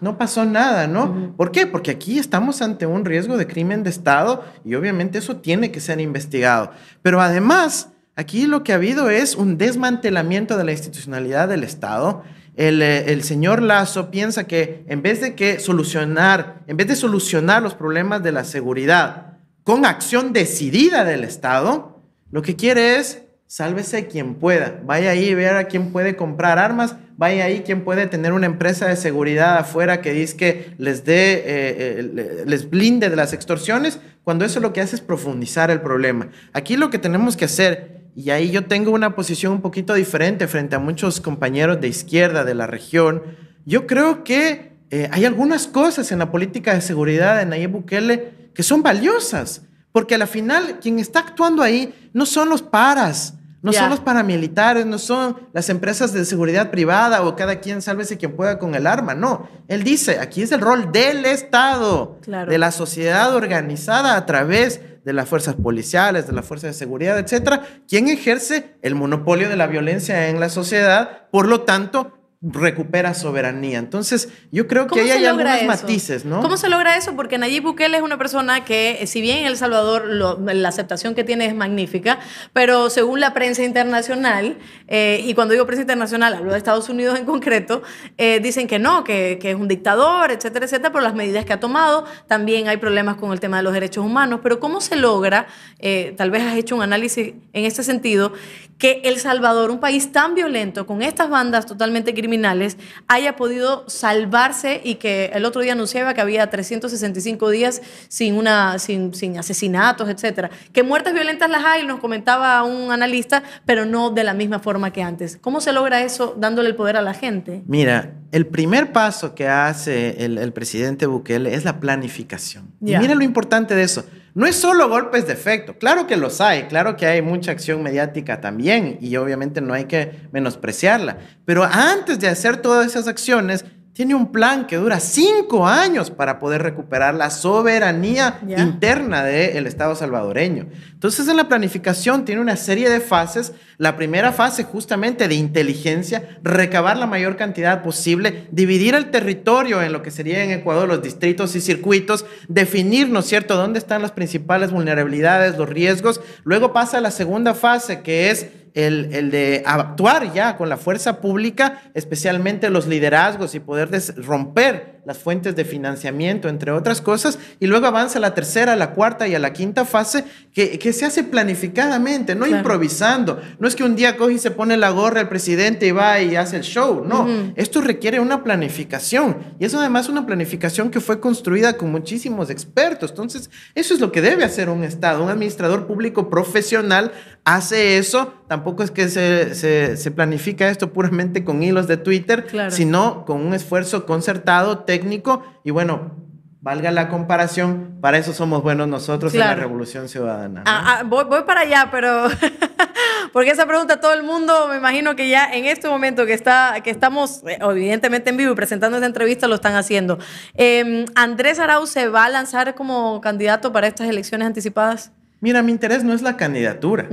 no pasó nada, ¿no? ¿Por qué? Porque aquí estamos ante un riesgo de crimen de Estado y obviamente eso tiene que ser investigado. Pero además, aquí lo que ha habido es un desmantelamiento de la institucionalidad del Estado. El, eh, señor Lazo piensa que en vez de que solucionar, en vez de solucionar los problemas de la seguridad, con acción decidida del Estado, lo que quiere es sálvese quien pueda. Vaya ahí y a quién puede comprar armas, vaya ahí quien puede tener una empresa de seguridad afuera que dice que les dé, eh, eh, les blinde de las extorsiones, cuando eso lo que hace es profundizar el problema. Aquí lo que tenemos que hacer, y ahí yo tengo una posición un poquito diferente frente a muchos compañeros de izquierda de la región, yo creo que eh, hay algunas cosas en la política de seguridad de Nayib Bukele que son valiosas, porque a la final quien está actuando ahí no son los paras, no son los paramilitares, no son las empresas de seguridad privada o cada quien sálvese quien pueda con el arma. No, él dice, aquí es el rol del Estado, de la sociedad organizada a través de las fuerzas policiales, de las fuerzas de seguridad, etcétera, quien ejerce el monopolio de la violencia en la sociedad. Por lo tanto, recupera soberanía. Entonces, yo creo que ahí hay algunos matices, ¿no? ¿Cómo se logra eso? Porque Nayib Bukele es una persona que, eh, si bien en El Salvador la aceptación que tiene es magnífica, pero según la prensa internacional, eh, y cuando digo prensa internacional, hablo de Estados Unidos en concreto, eh, dicen que no, que, es un dictador, etcétera, etcétera, por las medidas que ha tomado. También hay problemas con el tema de los derechos humanos, pero ¿cómo se logra, eh, tal vez has hecho un análisis en este sentido, que El Salvador, un país tan violento, con estas bandas totalmente criminales, haya podido salvarse y que el otro día anunciaba que había 365 días sin, una, sin, sin asesinatos, etcétera? Que muertes violentas las hay, nos comentaba un analista, pero no de la misma forma que antes. ¿Cómo se logra eso dándole el poder a la gente? Mira, el primer paso que hace el, presidente Bukele es la planificación. Y mira lo importante de eso. No es solo golpes de efecto, claro que los hay, claro que hay mucha acción mediática también y obviamente no hay que menospreciarla, pero antes de hacer todas esas acciones tiene un plan que dura cinco años para poder recuperar la soberanía interna del Estado salvadoreño. Entonces, en la planificación tiene una serie de fases. La primera fase, justamente, de inteligencia, recabar la mayor cantidad posible, dividir el territorio en lo que sería en Ecuador los distritos y circuitos, definir, ¿no es cierto?, dónde están las principales vulnerabilidades, los riesgos. Luego pasa la segunda fase, que es el, el, de actuar ya con la fuerza pública, especialmente los liderazgos y poder romper las fuentes de financiamiento, entre otras cosas, y luego avanza a la tercera, a la cuarta y a la quinta fase, que, que se hace planificadamente, no improvisando. No es que un día coge y se pone la gorra el presidente y va y hace el show, no. Esto requiere una planificación, y es además una planificación que fue construida con muchísimos expertos. Entonces, eso es lo que debe hacer un Estado, un administrador público profesional hace eso, tampoco es que se, se, se planifica esto puramente con hilos de Twitter, sino con un esfuerzo concertado, técnico y bueno, valga la comparación, para eso somos buenos nosotros en la Revolución Ciudadana. Ah, ah, voy, para allá, pero porque esa pregunta todo el mundo, me imagino que ya en este momento que, está, que estamos eh, evidentemente en vivo y presentando esta entrevista, lo están haciendo. Em, ¿Andrés Arau se va a lanzar como candidato para estas elecciones anticipadas? Mira, mi interés no es la candidatura,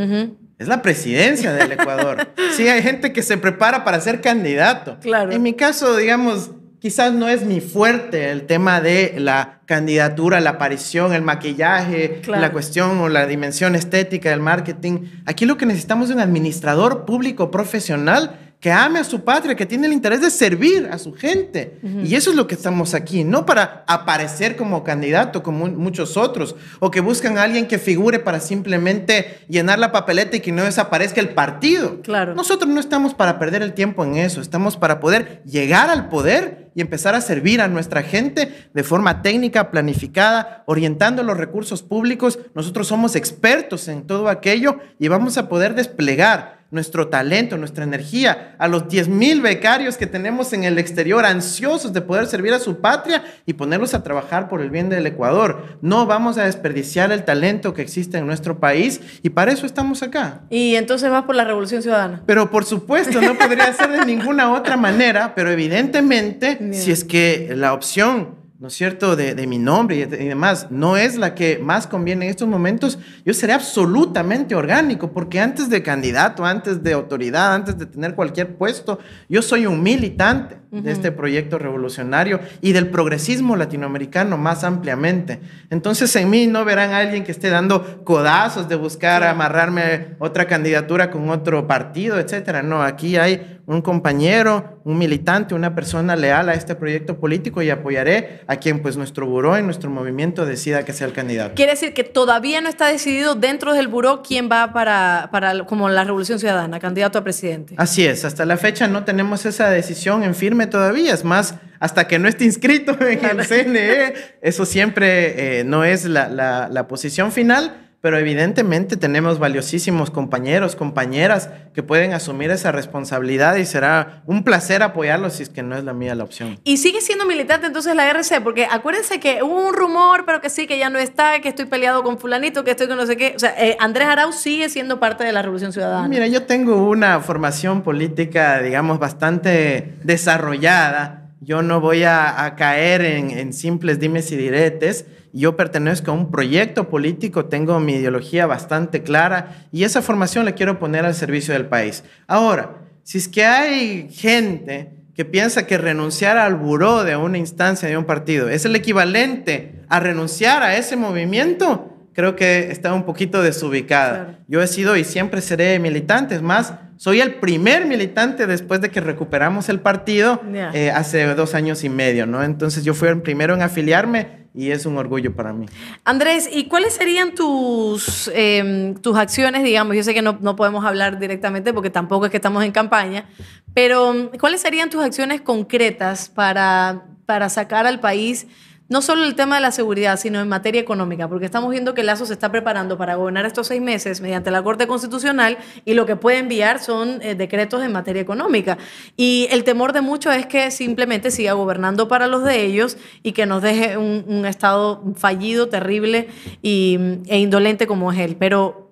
es la presidencia del Ecuador. sí, hay gente que se prepara para ser candidato. Claro. En mi caso, digamos, quizás no es mi fuerte el tema de la candidatura, la aparición, el maquillaje, la cuestión o la dimensión estética del marketing. Aquí lo que necesitamos es un administrador público profesional que ame a su patria, que tiene el interés de servir a su gente. Y eso es lo que estamos aquí, no para aparecer como candidato como muchos otros, o que buscan a alguien que figure para simplemente llenar la papeleta y que no desaparezca el partido. Claro. Nosotros no estamos para perder el tiempo en eso, estamos para poder llegar al poder y empezar a servir a nuestra gente de forma técnica, planificada, orientando los recursos públicos. Nosotros somos expertos en todo aquello y vamos a poder desplegar nuestro talento, nuestra energía, a los 10.000 mil becarios que tenemos en el exterior, ansiosos de poder servir a su patria y ponerlos a trabajar por el bien del Ecuador. No vamos a desperdiciar el talento que existe en nuestro país y para eso estamos acá. Y entonces va por la Revolución Ciudadana. Pero por supuesto, no podría ser de ninguna otra manera, pero evidentemente, si es que la opción ¿no es cierto?, de, mi nombre y, y, demás, no es la que más conviene en estos momentos, yo seré absolutamente orgánico, porque antes de candidato, antes de autoridad, antes de tener cualquier puesto, yo soy un militante de este proyecto revolucionario y del progresismo latinoamericano más ampliamente. Entonces en mí no verán a alguien que esté dando codazos de buscar amarrarme otra candidatura con otro partido, etcétera. No, aquí hay un compañero, un militante, una persona leal a este proyecto político y apoyaré a quien pues nuestro buró y nuestro movimiento decida que sea el candidato. Quiere decir que todavía no está decidido dentro del buró quién va para, para como la Revolución Ciudadana, candidato a presidente. Así es, hasta la fecha no tenemos esa decisión en firme todavía. Es más, hasta que no esté inscrito en el CNE, eso siempre eh, no es la posición final pero evidentemente tenemos valiosísimos compañeros, compañeras que pueden asumir esa responsabilidad y será un placer apoyarlos si es que no es la mía la opción. Y sigue siendo militante entonces la RC, porque acuérdense que hubo un rumor, pero que sí, que ya no está, que estoy peleado con fulanito, que estoy con no sé qué. O sea, eh, Andrés Arau sigue siendo parte de la Revolución Ciudadana. Mira, yo tengo una formación política, digamos, bastante desarrollada. Yo no voy a, caer en simples dimes y diretes yo pertenezco a un proyecto político, tengo mi ideología bastante clara y esa formación la quiero poner al servicio del país. Ahora, si es que hay gente que piensa que renunciar al buró de una instancia de un partido es el equivalente a renunciar a ese movimiento, creo que está un poquito desubicada. Yo he sido y siempre seré militante, es más, soy el primer militante después de que recuperamos el partido eh, hace dos años y medio, ¿no? Entonces yo fui el primero en afiliarme y es un orgullo para mí. Andrés, ¿y cuáles serían tus, em, tus acciones, digamos? Yo sé que no, podemos hablar directamente porque tampoco es que estamos en campaña, pero ¿cuáles serían tus acciones concretas para, para sacar al país no solo el tema de la seguridad, sino en materia económica, porque estamos viendo que Lazo se está preparando para gobernar estos seis meses mediante la Corte Constitucional y lo que puede enviar son eh, decretos en materia económica. Y el temor de muchos es que simplemente siga gobernando para los de ellos y que nos deje un, Estado fallido, terrible y, e indolente como es él. Pero,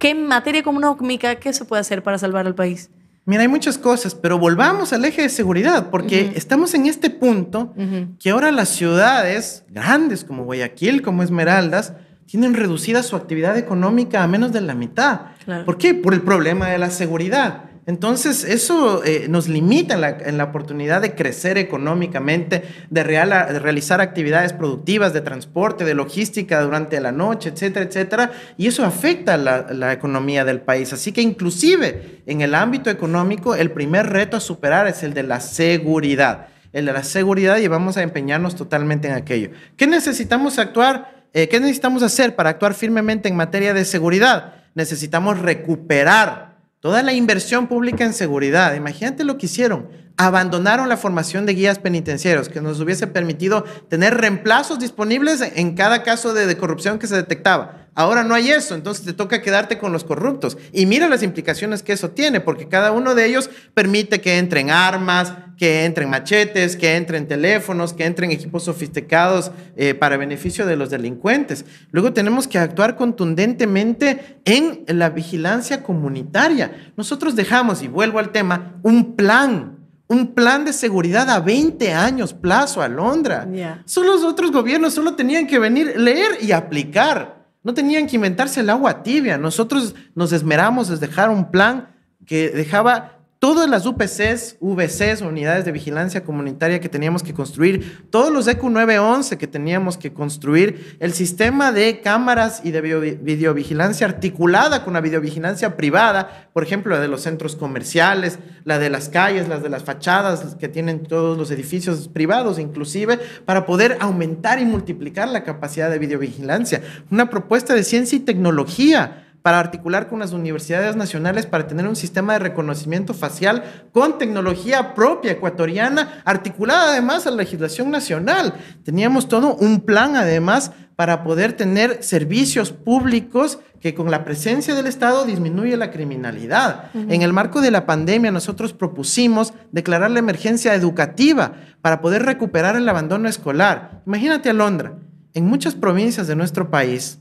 ¿qué en materia económica, qué se puede hacer para salvar al país? Mira, hay muchas cosas, pero volvamos al eje de seguridad, porque estamos en este punto que ahora las ciudades grandes como Guayaquil, como Esmeraldas, tienen reducida su actividad económica a menos de la mitad. ¿Por qué? Por el problema de la seguridad. Entonces, eso eh, nos limita en la, oportunidad de crecer económicamente, de, realizar actividades productivas, de transporte, de logística durante la noche, etcétera, etcétera. Y eso afecta la, la economía del país. Así que inclusive en el ámbito económico, el primer reto a superar es el de la seguridad. El de la seguridad y vamos a empeñarnos totalmente en aquello. ¿Qué necesitamos actuar? Eh, ¿Qué necesitamos hacer para actuar firmemente en materia de seguridad? Necesitamos recuperar Toda la inversión pública en seguridad, imagínate lo que hicieron. Abandonaron la formación de guías penitenciarios, que nos hubiese permitido tener reemplazos disponibles en cada caso de, corrupción que se detectaba. Ahora no hay eso, entonces te toca quedarte con los corruptos. Y mira las implicaciones que eso tiene, porque cada uno de ellos permite que entren armas, que entren machetes, que entren teléfonos, que entren equipos sofisticados eh, para beneficio de los delincuentes. Luego tenemos que actuar contundentemente en la vigilancia comunitaria. Nosotros dejamos, y vuelvo al tema, un plan un plan de seguridad a 20 años plazo a Londra. Solo los otros gobiernos solo tenían que venir, leer y aplicar. No tenían que inventarse el agua tibia. Nosotros nos esmeramos es dejar un plan que dejaba todas las UPCs, VCs, unidades de vigilancia comunitaria que teníamos que construir, todos los EQ911 que teníamos que construir, el sistema de cámaras y de videovigilancia articulada con la videovigilancia privada, por ejemplo, la de los centros comerciales, la de las calles, las de las fachadas que tienen todos los edificios privados inclusive, para poder aumentar y multiplicar la capacidad de videovigilancia. Una propuesta de ciencia y tecnología para articular con las universidades nacionales para tener un sistema de reconocimiento facial con tecnología propia ecuatoriana, articulada además a la legislación nacional. Teníamos todo un plan además para poder tener servicios públicos que con la presencia del Estado disminuye la criminalidad. En el marco de la pandemia nosotros propusimos declarar la emergencia educativa para poder recuperar el abandono escolar. Imagínate a Londra, en muchas provincias de nuestro país,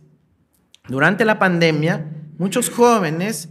durante la pandemia, muchos jóvenes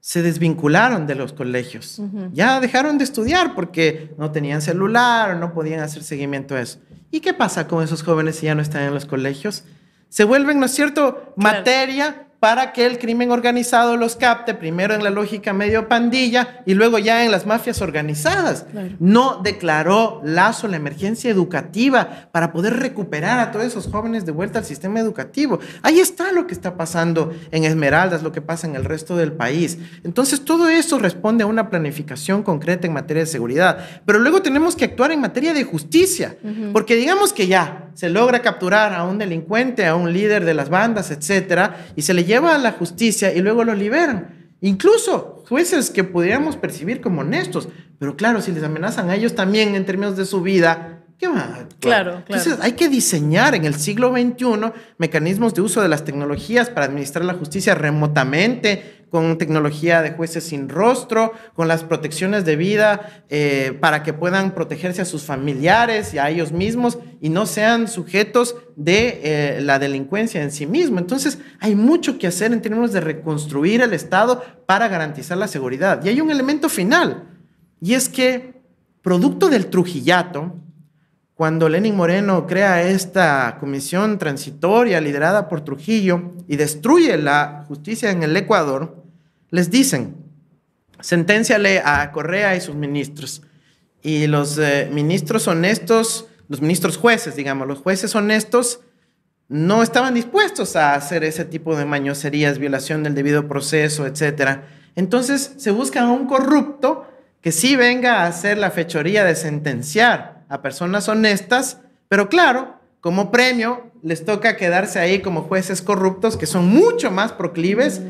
se desvincularon de los colegios. Ya dejaron de estudiar porque no tenían celular, no podían hacer seguimiento a eso. ¿Y qué pasa con esos jóvenes si ya no están en los colegios? Se vuelven, ¿no es cierto?, materia para que el crimen organizado los capte, primero en la lógica medio pandilla y luego ya en las mafias organizadas. No declaró Lazo la emergencia educativa para poder recuperar a todos esos jóvenes de vuelta al sistema educativo. Ahí está lo que está pasando en Esmeraldas, lo que pasa en el resto del país. Entonces, todo eso responde a una planificación concreta en materia de seguridad. Pero luego tenemos que actuar en materia de justicia, porque digamos que ya se logra capturar a un delincuente, a un líder de las bandas, etcétera, y se le lleva a la justicia y luego lo liberan. Incluso jueces que pudiéramos percibir como honestos, pero claro, si les amenazan a ellos también en términos de su vida, ¿qué va? Claro, Entonces, hay que diseñar en el siglo XXI mecanismos de uso de las tecnologías para administrar la justicia remotamente, con tecnología de jueces sin rostro, con las protecciones de vida eh, para que puedan protegerse a sus familiares y a ellos mismos y no sean sujetos de eh, la delincuencia en sí mismo. Entonces, hay mucho que hacer en términos de reconstruir el Estado para garantizar la seguridad. Y hay un elemento final, y es que, producto del Trujillato, cuando Lenin Moreno crea esta comisión transitoria liderada por Trujillo y destruye la justicia en el Ecuador, les dicen, senténciale a Correa y sus ministros. Y los eh, ministros honestos, los ministros jueces, digamos, los jueces honestos, no estaban dispuestos a hacer ese tipo de mañoserías, violación del debido proceso, etc. Entonces se busca a un corrupto que sí venga a hacer la fechoría de sentenciar a personas honestas, pero claro, como premio les toca quedarse ahí como jueces corruptos que son mucho más proclives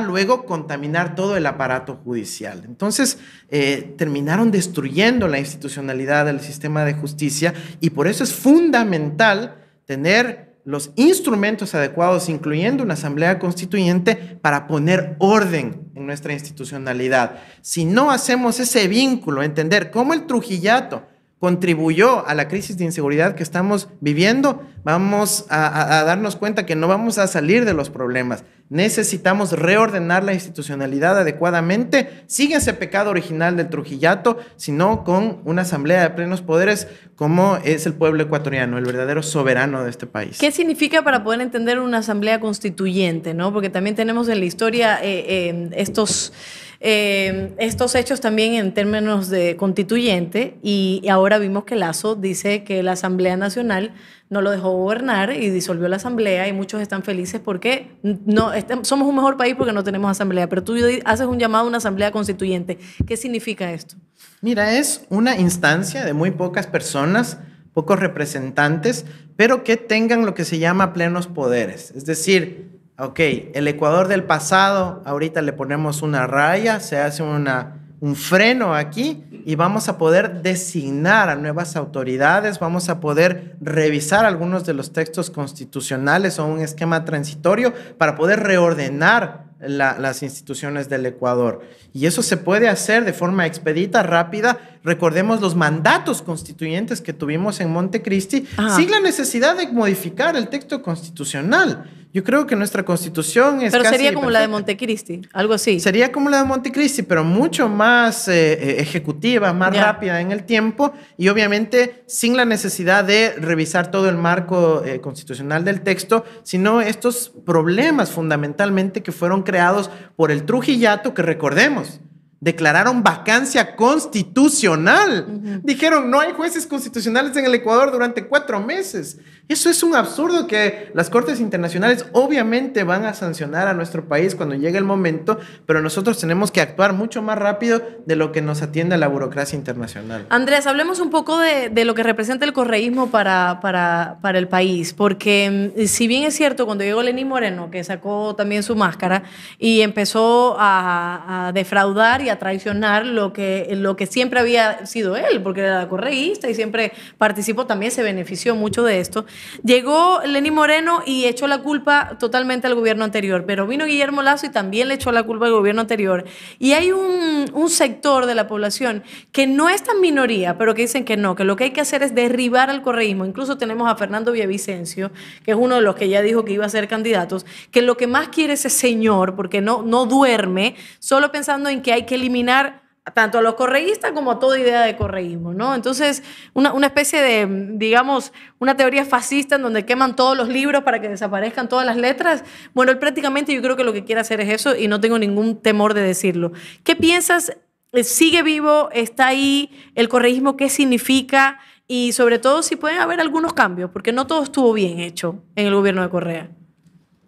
luego contaminar todo el aparato judicial. Entonces, eh, terminaron destruyendo la institucionalidad del sistema de justicia y por eso es fundamental tener los instrumentos adecuados, incluyendo una asamblea constituyente, para poner orden en nuestra institucionalidad. Si no hacemos ese vínculo, entender cómo el Trujillato contribuyó a la crisis de inseguridad que estamos viviendo, vamos a, darnos cuenta que no vamos a salir de los problemas. Necesitamos reordenar la institucionalidad adecuadamente, sigue ese pecado original del Trujillato, sino con una asamblea de plenos poderes como es el pueblo ecuatoriano, el verdadero soberano de este país. ¿Qué significa para poder entender una asamblea constituyente? ¿no? Porque también tenemos en la historia eh, eh, estos eh, estos hechos también en términos de constituyente y, ahora vimos que Lazo dice que la Asamblea Nacional no lo dejó gobernar y disolvió la asamblea y muchos están felices porque no este, somos un mejor país porque no tenemos asamblea, pero tú haces un llamado a una asamblea constituyente. ¿Qué significa esto? Mira, es una instancia de muy pocas personas, pocos representantes, pero que tengan lo que se llama plenos poderes, es decir, ok, el Ecuador del pasado, ahorita le ponemos una raya, se hace una, un freno aquí y vamos a poder designar a nuevas autoridades, vamos a poder revisar algunos de los textos constitucionales o un esquema transitorio para poder reordenar las instituciones del Ecuador. Y eso se puede hacer de forma expedita, rápida. Recordemos los mandatos constituyentes que tuvimos en Montecristi, sin la necesidad de modificar el texto constitucional. Yo creo que nuestra constitución es... Pero sería como la de Montecristi, algo así. Sería como la de Montecristi, pero mucho más eh, eh, ejecutiva, más rápida en el tiempo y obviamente sin la necesidad de revisar todo el marco eh, constitucional del texto, sino estos problemas fundamentalmente que fueron creados por el Trujillato, que recordemos, declararon vacancia constitucional. Dijeron, no hay jueces constitucionales en el Ecuador durante cuatro meses. Eso es un absurdo que las Cortes Internacionales obviamente van a sancionar a nuestro país cuando llegue el momento, pero nosotros tenemos que actuar mucho más rápido de lo que nos atiende la burocracia internacional. Andrés, hablemos un poco de, de lo que representa el correísmo para, para, para el país, porque mm, si bien es cierto, cuando llegó Lenín Moreno, que sacó también su máscara y empezó a, a defraudar y a traicionar lo que, lo que siempre había sido él, porque era correísta y siempre participó, también se benefició mucho de esto. Llegó Lenny Moreno y echó la culpa totalmente al gobierno anterior, pero vino Guillermo Lazo y también le echó la culpa al gobierno anterior. Y hay un, un sector de la población que no es tan minoría, pero que dicen que no, que lo que hay que hacer es derribar al correísmo. Incluso tenemos a Fernando Villavicencio, que es uno de los que ya dijo que iba a ser candidatos, que lo que más quiere ese señor, porque no, no duerme, solo pensando en que hay que eliminar tanto a los correístas como a toda idea de correísmo, ¿no? Entonces, una, especie de, digamos, una teoría fascista en donde queman todos los libros para que desaparezcan todas las letras. Bueno, él prácticamente yo creo que lo que quiere hacer es eso y no tengo ningún temor de decirlo. ¿Qué piensas? Eh, ¿Sigue vivo? ¿Está ahí? ¿El correísmo qué significa? Y sobre todo si pueden haber algunos cambios, porque no todo estuvo bien hecho en el gobierno de Correa.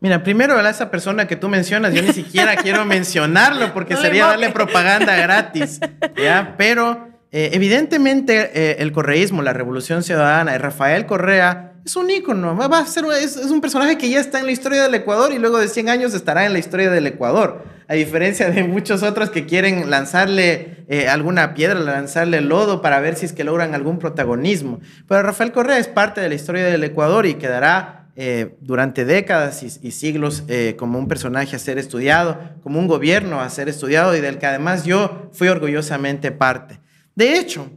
Mira, primero a esa persona que tú mencionas, yo ni siquiera quiero mencionarlo porque sería darle propaganda gratis, ¿ya? Pero eh, evidentemente eh, el correísmo, la revolución ciudadana, Rafael Correa es un ícono, va a ser, es, un personaje que ya está en la historia del Ecuador y luego de 100 años estará en la historia del Ecuador, a diferencia de muchos otros que quieren lanzarle eh, alguna piedra, lanzarle lodo para ver si es que logran algún protagonismo. Pero Rafael Correa es parte de la historia del Ecuador y quedará eh, durante décadas y, siglos eh, como un personaje a ser estudiado, como un gobierno a ser estudiado y del que además yo fui orgullosamente parte. De hecho,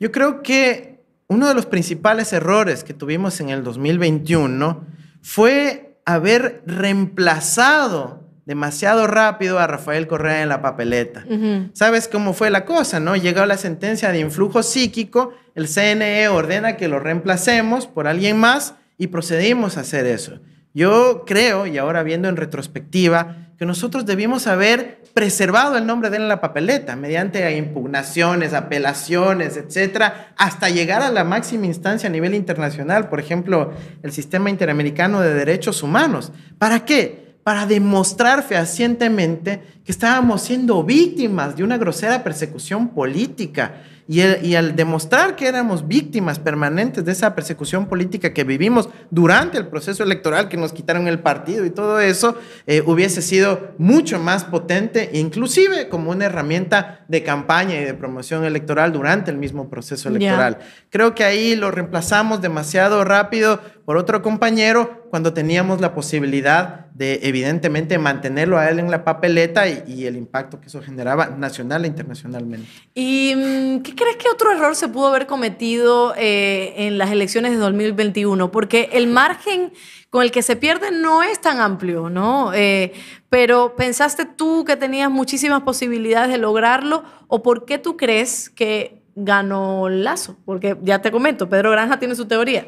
yo creo que uno de los principales errores que tuvimos en el 2021 fue haber reemplazado demasiado rápido a Rafael Correa en la papeleta. ¿Sabes cómo fue la cosa, no? Llegó la sentencia de influjo psíquico, el CNE ordena que lo reemplacemos por alguien más y procedimos a hacer eso. Yo creo, y ahora viendo en retrospectiva, que nosotros debimos haber preservado el nombre de él en la papeleta mediante impugnaciones, apelaciones, etcétera, hasta llegar a la máxima instancia a nivel internacional, por ejemplo, el Sistema Interamericano de Derechos Humanos. ¿Para qué? Para demostrar fehacientemente que estábamos siendo víctimas de una grosera persecución política y, al demostrar que éramos víctimas permanentes de esa persecución política que vivimos durante el proceso electoral, que nos quitaron el partido y todo eso, eh, hubiese sido mucho más potente, inclusive como una herramienta de campaña y de promoción electoral durante el mismo proceso electoral. Creo que ahí lo reemplazamos demasiado rápido por otro compañero cuando teníamos la posibilidad de, evidentemente, mantenerlo a él en la papeleta y, el impacto que eso generaba nacional e internacionalmente. ¿Y mm, qué crees que otro error se pudo haber cometido eh, en las elecciones de 2021? Porque el margen con el que se pierde no es tan amplio, ¿no? Eh, pero pensaste tú que tenías muchísimas posibilidades de lograrlo o por qué tú crees que ganó Lazo? Porque ya te comento, Pedro Granja tiene su teoría.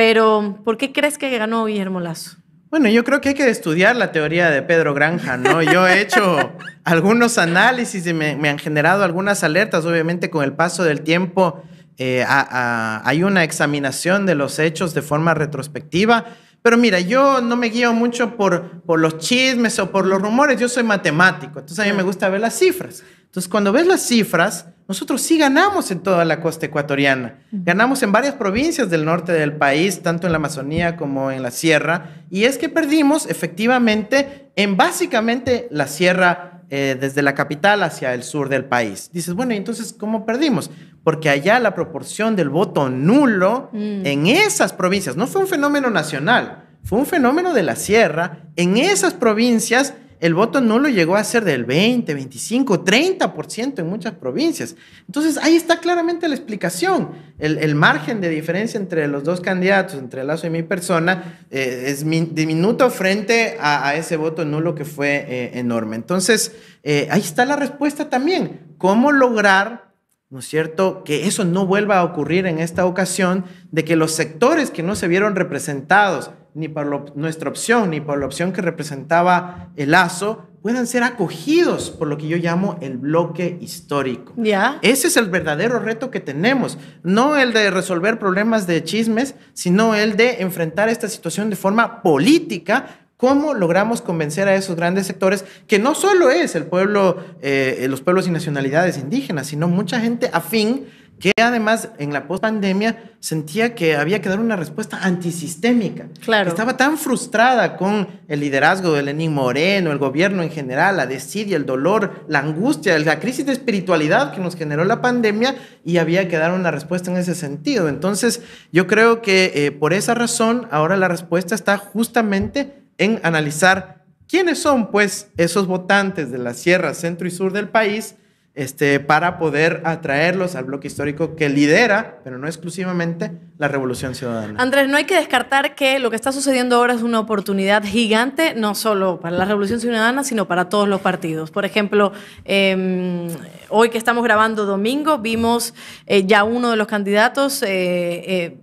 Pero, ¿por qué crees que ganó Guillermo Lazo? Bueno, yo creo que hay que estudiar la teoría de Pedro Granja, ¿no? Yo he hecho algunos análisis y me, han generado algunas alertas. Obviamente, con el paso del tiempo, eh, hay una examinación de los hechos de forma retrospectiva. Pero mira, yo no me guío mucho por, por los chismes o por los rumores. Yo soy matemático, entonces a mí me gusta ver las cifras. Entonces, cuando ves las cifras, nosotros sí ganamos en toda la costa ecuatoriana, ganamos en varias provincias del norte del país, tanto en la Amazonía como en la sierra, y es que perdimos efectivamente en básicamente la sierra eh, desde la capital hacia el sur del país. Dices, bueno, entonces, ¿cómo perdimos? Porque allá la proporción del voto nulo mm. en esas provincias no fue un fenómeno nacional, fue un fenómeno de la sierra, en esas provincias el voto no lo llegó a ser del 20, 25, 30% en muchas provincias. Entonces, ahí está claramente la explicación. El, margen de diferencia entre los dos candidatos, entre Lazo y mi persona, eh, es diminuto frente a, ese voto nulo que fue eh, enorme. Entonces, eh, ahí está la respuesta también. ¿Cómo lograr ¿no es cierto? Que eso no vuelva a ocurrir en esta ocasión, de que los sectores que no se vieron representados ni por nuestra opción, ni por la opción que representaba el lazo, puedan ser acogidos por lo que yo llamo el bloque histórico. ¿Ya? Ese es el verdadero reto que tenemos, no el de resolver problemas de chismes, sino el de enfrentar esta situación de forma política. ¿Cómo logramos convencer a esos grandes sectores que no solo es el pueblo, eh, los pueblos y nacionalidades indígenas, sino mucha gente afín que además en la post-pandemia sentía que había que dar una respuesta antisistémica. estaba tan frustrada con el liderazgo de Lenín Moreno, el gobierno en general, la desidia, el dolor, la angustia, la crisis de espiritualidad que nos generó la pandemia y había que dar una respuesta en ese sentido. Entonces, yo creo que eh, por esa razón ahora la respuesta está justamente en analizar quiénes son pues esos votantes de la sierra, centro y sur del país este, para poder atraerlos al bloque histórico que lidera, pero no exclusivamente, la Revolución Ciudadana. Andrés, no hay que descartar que lo que está sucediendo ahora es una oportunidad gigante, no solo para la Revolución Ciudadana, sino para todos los partidos. Por ejemplo, em, hoy que estamos grabando domingo, vimos eh, ya uno de los candidatos... Eh, eh,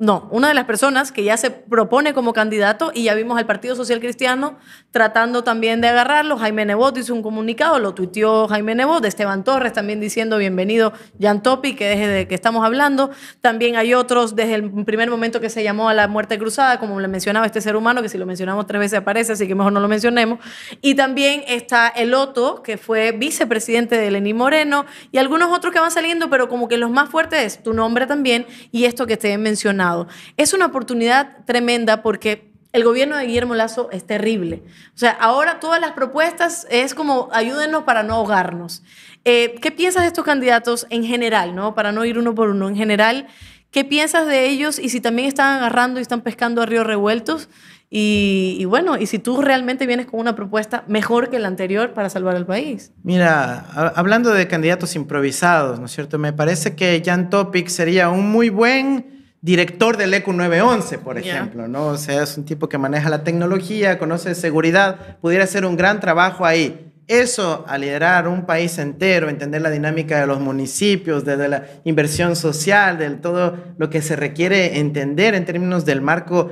no, una de las personas que ya se propone como candidato y ya vimos al Partido Social Cristiano tratando también de agarrarlo. Jaime Nebot hizo un comunicado, lo tuiteó Jaime Nebot, Esteban Torres también diciendo bienvenido Jan Topi, que desde de que estamos hablando. También hay otros desde el primer momento que se llamó a la muerte cruzada, como le mencionaba este ser humano, que si lo mencionamos tres veces aparece, así que mejor no lo mencionemos. Y también está el Otto, que fue vicepresidente de Lenín Moreno, y algunos otros que van saliendo, pero como que los más fuertes es tu nombre también y esto que te he mencionado. Es una oportunidad tremenda porque el gobierno de Guillermo Lazo es terrible. O sea, ahora todas las propuestas es como ayúdenos para no ahogarnos. Eh, ¿Qué piensas de estos candidatos en general, no? Para no ir uno por uno, en general, ¿qué piensas de ellos y si también están agarrando y están pescando a ríos revueltos? Y, bueno, y si tú realmente vienes con una propuesta mejor que la anterior para salvar al país. Mira, hablando de candidatos improvisados, ¿no es cierto? Me parece que Jan Topic sería un muy buen director del ECU 911, por ejemplo, ¿no? O sea, es un tipo que maneja la tecnología, conoce seguridad, pudiera hacer un gran trabajo ahí. Eso a liderar un país entero, entender la dinámica de los municipios, desde la inversión social, de todo lo que se requiere entender en términos del marco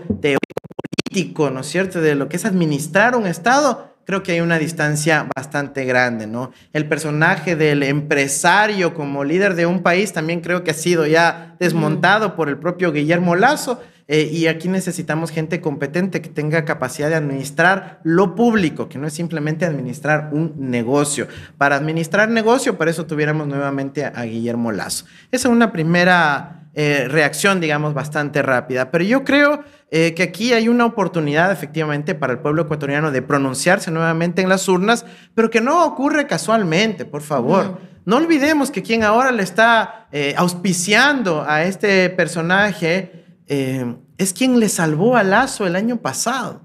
político, ¿no es cierto?, de lo que es administrar un Estado, creo que hay una distancia bastante grande, ¿no? El personaje del empresario como líder de un país también creo que ha sido ya desmontado por el propio Guillermo Lazo. Eh, y aquí necesitamos gente competente que tenga capacidad de administrar lo público, que no es simplemente administrar un negocio. Para administrar negocio, para eso tuviéramos nuevamente a, Guillermo Lazo. Esa es una primera eh, reacción, digamos, bastante rápida. Pero yo creo eh, que aquí hay una oportunidad efectivamente para el pueblo ecuatoriano de pronunciarse nuevamente en las urnas, pero que no ocurre casualmente, por favor. No, olvidemos que quien ahora le está eh, auspiciando a este personaje eh, es quien le salvó a Lazo el año pasado.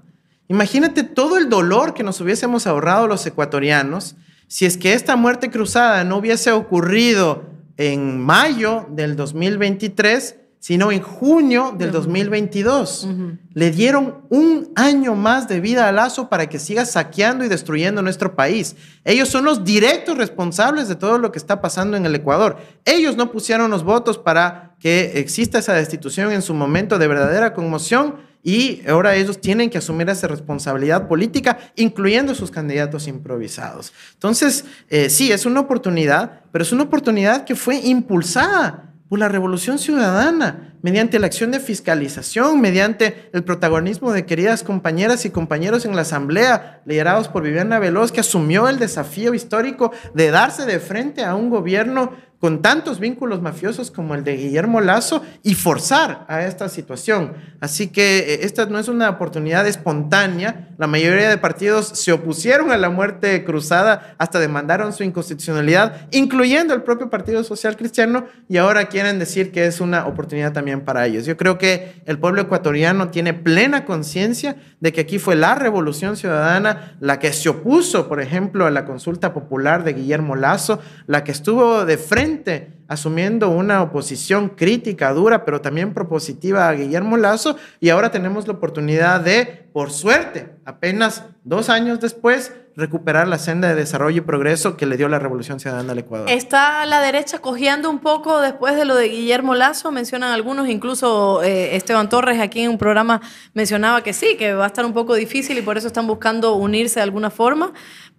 Imagínate todo el dolor que nos hubiésemos ahorrado los ecuatorianos si es que esta muerte cruzada no hubiese ocurrido en mayo del 2023 sino en junio del 2022. Le dieron un año más de vida a Lazo para que siga saqueando y destruyendo nuestro país. Ellos son los directos responsables de todo lo que está pasando en el Ecuador. Ellos no pusieron los votos para que exista esa destitución en su momento de verdadera conmoción y ahora ellos tienen que asumir esa responsabilidad política, incluyendo sus candidatos improvisados. Entonces, eh, sí, es una oportunidad, pero es una oportunidad que fue impulsada pues la revolución ciudadana, mediante la acción de fiscalización, mediante el protagonismo de queridas compañeras y compañeros en la Asamblea, liderados por Viviana Veloz, que asumió el desafío histórico de darse de frente a un gobierno con tantos vínculos mafiosos como el de Guillermo Lazo y forzar a esta situación. Así que eh, esta no es una oportunidad espontánea. La mayoría de partidos se opusieron a la muerte cruzada, hasta demandaron su inconstitucionalidad, incluyendo el propio Partido Social Cristiano, y ahora quieren decir que es una oportunidad también para ellos. Yo creo que el pueblo ecuatoriano tiene plena conciencia de que aquí fue la revolución ciudadana la que se opuso, por ejemplo, a la consulta popular de Guillermo Lazo, la que estuvo de frente asumiendo una oposición crítica, dura, pero también propositiva a Guillermo Lazo, y ahora tenemos la oportunidad de, por suerte, apenas dos años después, recuperar la senda de desarrollo y progreso que le dio la Revolución Ciudadana al Ecuador. Está la derecha cogiendo un poco después de lo de Guillermo Lazo, mencionan algunos, incluso eh, Esteban Torres aquí en un programa mencionaba que sí, que va a estar un poco difícil y por eso están buscando unirse de alguna forma,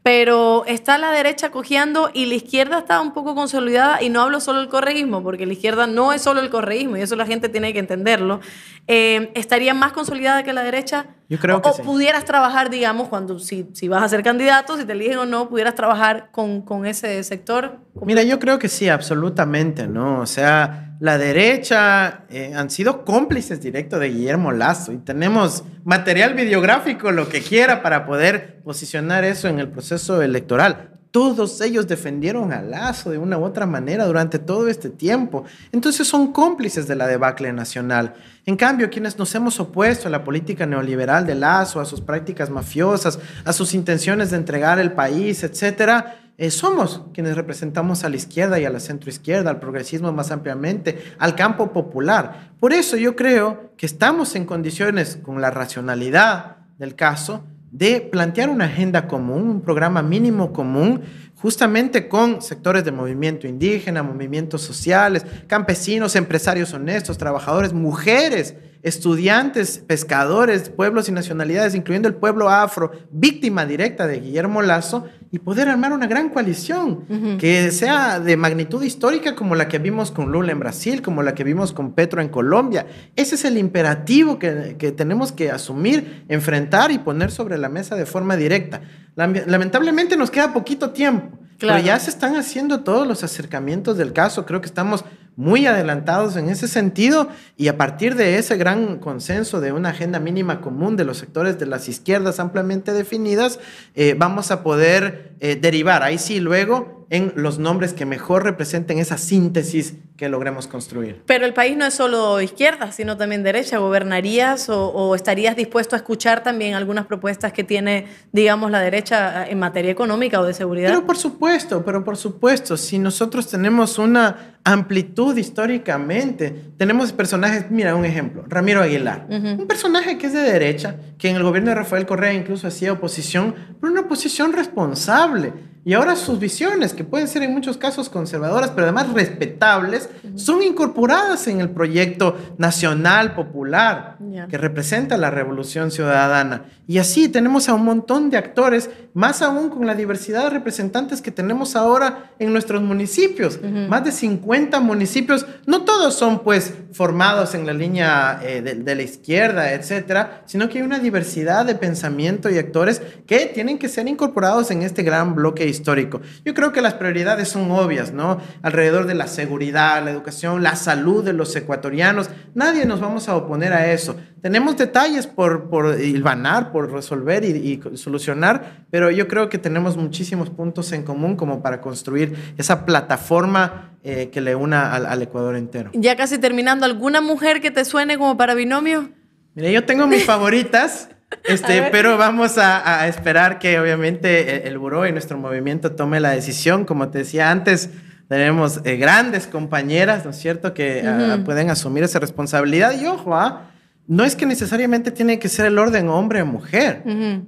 pero está la derecha cojeando y la izquierda está un poco consolidada y no hablo solo del correísmo, porque la izquierda no es solo el correísmo y eso la gente tiene que entenderlo, eh, estaría más consolidada que la derecha. Yo creo que o, pudieras trabajar, digamos, cuando si, vas a ser candidato, si te eligen o no, pudieras trabajar con, con ese sector. Mira, yo creo que sí, absolutamente, ¿no? O sea la derecha eh, han sido cómplices directos de Guillermo Lazo y tenemos material videográfico, lo que quiera, para poder posicionar eso en el proceso electoral. Todos ellos defendieron a Lazo de una u otra manera durante todo este tiempo. Entonces son cómplices de la debacle nacional. En cambio, quienes nos hemos opuesto a la política neoliberal de Lazo, a sus prácticas mafiosas, a sus intenciones de entregar el país, etcétera, eh, somos quienes representamos a la izquierda y a la centroizquierda, al progresismo más ampliamente, al campo popular. Por eso yo creo que estamos en condiciones, con la racionalidad del caso, de plantear una agenda común, un programa mínimo común, justamente con sectores de movimiento indígena, movimientos sociales, campesinos, empresarios honestos, trabajadores, mujeres, estudiantes, pescadores, pueblos y nacionalidades, incluyendo el pueblo afro, víctima directa de Guillermo Lazo, y poder armar una gran coalición que sea de magnitud histórica como la que vimos con Lula en Brasil, como la que vimos con Petro en Colombia. Ese es el imperativo que, tenemos que asumir, enfrentar y poner sobre la mesa de forma directa. Lamentablemente nos queda poquito tiempo, pero ya se están haciendo todos los acercamientos del caso. Creo que estamos muy adelantados en ese sentido y a partir de ese gran consenso de una agenda mínima común de los sectores de las izquierdas ampliamente definidas, eh, vamos a poder eh, derivar ahí sí luego en los nombres que mejor representen esa síntesis que logremos construir. Pero el país no es solo izquierda, sino también derecha. ¿Gobernarías o, estarías dispuesto a escuchar también algunas propuestas que tiene, digamos, la derecha eh, en materia económica o de seguridad? Pero por supuesto, pero por supuesto, si nosotros tenemos una amplitud históricamente, tenemos personajes, mira un ejemplo, Ramiro Aguilar, un personaje que es de derecha, que en el gobierno de Rafael Correa incluso hacía oposición, pero una oposición responsable y ahora sus visiones, que pueden ser en muchos casos conservadoras, pero además respetables, son incorporadas en el proyecto nacional popular que representa la revolución ciudadana. Y así tenemos a un montón de actores, más aún con la diversidad de representantes que tenemos ahora en nuestros municipios. Más de 50 municipios, no todos son pues formados en la línea eh, de, de, la izquierda, etcétera, sino que hay una diversidad de pensamiento y actores que tienen que ser incorporados en este gran bloque histórico. Yo creo que las prioridades son obvias, ¿no? Alrededor de la seguridad, la educación, la salud de los ecuatorianos. Nadie nos vamos a oponer a eso tenemos detalles por, por hilvanar, por resolver y, solucionar, pero yo creo que tenemos muchísimos puntos en común como para construir esa plataforma eh, que le una al, Ecuador entero. Ya casi terminando, ¿alguna mujer que te suene como para binomio? Mira, yo tengo mis favoritas. Este, pero vamos a, esperar que obviamente e-, el, buró y nuestro movimiento tome la decisión. Como te decía antes, tenemos eh, grandes compañeras, ¿no es cierto?, que ah, pueden asumir esa responsabilidad. Y ojo, ¿ah? no es que necesariamente tiene que ser el orden hombre-mujer.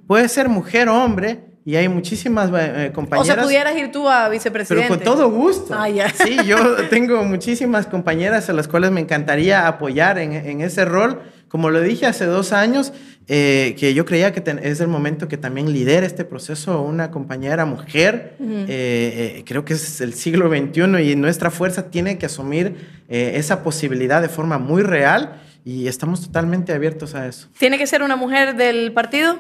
Puede ser mujer-hombre y hay muchísimas compañeras. Eh, eh, o sea, pudieras ir tú a vicepresidente. Pero con todo gusto. Ah, sí, yo tengo muchísimas compañeras a las cuales me encantaría apoyar en, ese rol. Como lo dije hace dos años, eh, que yo creía que es el momento que también lidera este proceso una compañera mujer. creo que es el siglo XXI y nuestra fuerza tiene que asumir esa posibilidad de forma muy real y estamos totalmente abiertos a eso. ¿Tiene que ser una mujer del partido?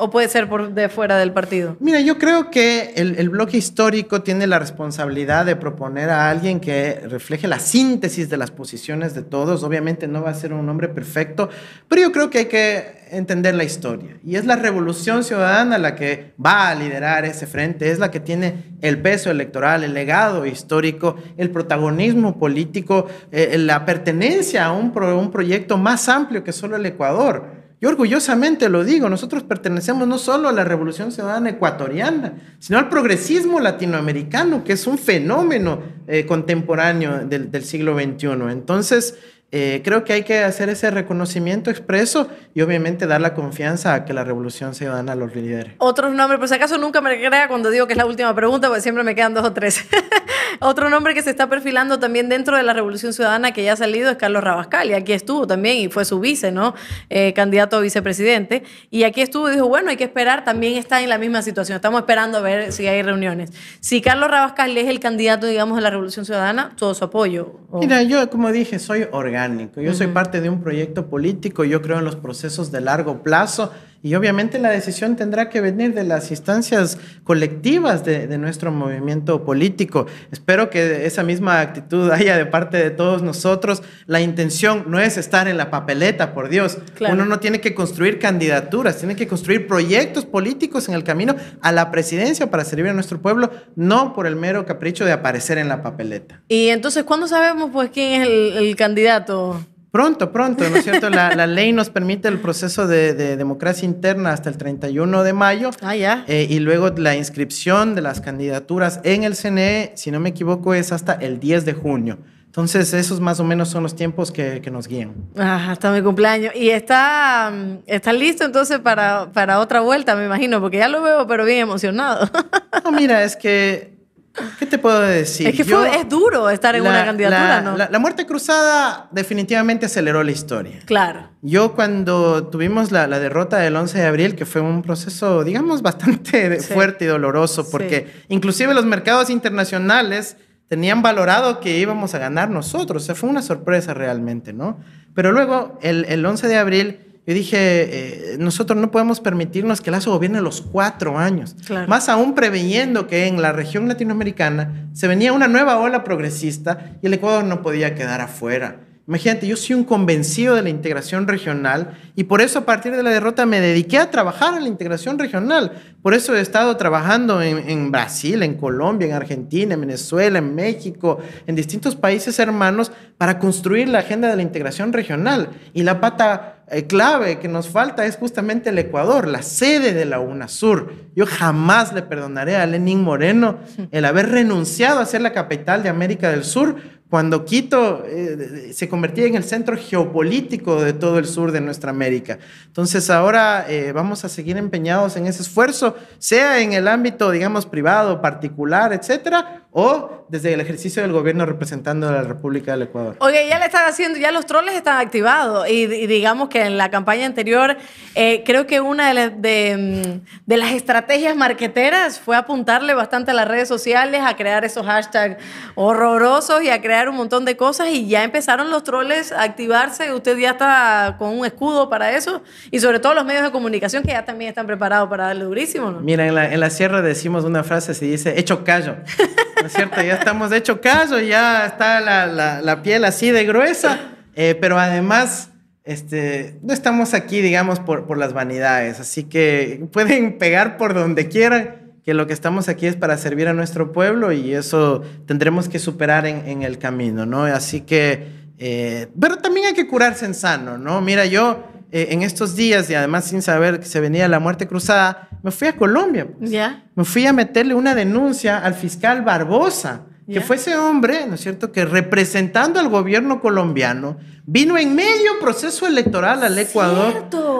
¿O puede ser por de fuera del partido? Mira, yo creo que el, bloque histórico tiene la responsabilidad de proponer a alguien que refleje la síntesis de las posiciones de todos. Obviamente no va a ser un hombre perfecto, pero yo creo que hay que entender la historia. Y es la revolución ciudadana la que va a liderar ese frente, es la que tiene el peso electoral, el legado histórico, el protagonismo político, eh, la pertenencia a un, un proyecto más amplio que solo el Ecuador. Yo orgullosamente lo digo, nosotros pertenecemos no solo a la Revolución Ciudadana Ecuatoriana, sino al progresismo latinoamericano, que es un fenómeno eh, contemporáneo del, del siglo XXI. Entonces, eh, creo que hay que hacer ese reconocimiento expreso y obviamente dar la confianza a que la revolución ciudadana los líderes Otro nombre, por si acaso nunca me crea cuando digo que es la última pregunta, porque siempre me quedan dos o tres. Otro nombre que se está perfilando también dentro de la revolución ciudadana que ya ha salido es Carlos Rabascal, y aquí estuvo también y fue su vice, ¿no? Eh, candidato a vicepresidente. Y aquí estuvo y dijo, bueno, hay que esperar, también está en la misma situación, estamos esperando a ver si hay reuniones. Si Carlos Rabascal es el candidato, digamos, de la revolución ciudadana, todo su apoyo. Mira, yo como dije, soy organizador yo soy parte de un proyecto político, yo creo en los procesos de largo plazo y obviamente la decisión tendrá que venir de las instancias colectivas de, nuestro movimiento político. Espero que esa misma actitud haya de parte de todos nosotros. La intención no es estar en la papeleta, por Dios. Uno no tiene que construir candidaturas, tiene que construir proyectos políticos en el camino a la presidencia para servir a nuestro pueblo, no por el mero capricho de aparecer en la papeleta. Y entonces, ¿cuándo sabemos pues quién es el candidato? Pronto, pronto, ¿no es cierto? La, ley nos permite el proceso de, democracia interna hasta el 31 de mayo. Ah, ya. Eh, y luego la inscripción de las candidaturas en el CNE, si no me equivoco, es hasta el 10 de junio. Entonces, esos más o menos son los tiempos que, nos guían. Ah, hasta mi cumpleaños. ¿Y está, está listo entonces para, para otra vuelta, me imagino? Porque ya lo veo, pero bien emocionado. No, mira, es que ¿Qué te puedo decir? Es que es duro estar en una candidatura, la, ¿no? La, muerte cruzada definitivamente aceleró la historia. Claro. Yo cuando tuvimos la, derrota del 11 de abril, que fue un proceso, digamos, bastante fuerte y doloroso, porque inclusive los mercados internacionales tenían valorado que íbamos a ganar nosotros. O sea, fue una sorpresa realmente, ¿no? Pero luego, el, el 11 de abril yo dije, eh, nosotros no podemos permitirnos que el Lazo gobierne los cuatro años. Más aún preveyendo que en la región latinoamericana se venía una nueva ola progresista y el Ecuador no podía quedar afuera. Imagínate, yo soy un convencido de la integración regional y por eso a partir de la derrota me dediqué a trabajar en la integración regional. Por eso he estado trabajando en, Brasil, en Colombia, en Argentina, en Venezuela, en México, en distintos países hermanos para construir la agenda de la integración regional. Y la pata eh, clave que nos falta es justamente el Ecuador, la sede de la UNASUR. Yo jamás le perdonaré a Lenín Moreno el haber renunciado a ser la capital de América del Sur cuando Quito eh, se convertía en el centro geopolítico de todo el sur de nuestra América. Entonces ahora eh, vamos a seguir empeñados en ese esfuerzo, sea en el ámbito, digamos, privado, particular, etcétera, o desde el ejercicio del gobierno representando a la República del Ecuador. Oye, ya le están haciendo, ya los troles están activados y, digamos que en la campaña anterior eh, creo que una mm, de, las estrategias marqueteras fue apuntarle bastante a las redes sociales, a crear esos hashtags horrorosos y a crear un montón de cosas y ya empezaron los troles a activarse, usted ya está con un escudo para eso y sobre todo los medios de comunicación que ya también están preparados para darle durísimo. Mira, en la, en la sierra decimos una frase, se dice, hecho callo. es cierto, ya estamos de hecho caso, ya está la, la, piel así de gruesa, eh, pero además este, no estamos aquí, digamos, por, por las vanidades, así que pueden pegar por donde quieran, que lo que estamos aquí es para servir a nuestro pueblo y eso tendremos que superar en, en el camino, ¿no? Así que, eh, pero también hay que curarse en sano, ¿no? Mira, yo eh, en estos días, y además sin saber que se venía la muerte cruzada, me fui a Colombia. Pues. Ya. Me fui a meterle una denuncia al fiscal Barbosa, que fue ese hombre, ¿no es cierto?, que representando al gobierno colombiano, vino en medio proceso electoral al Ecuador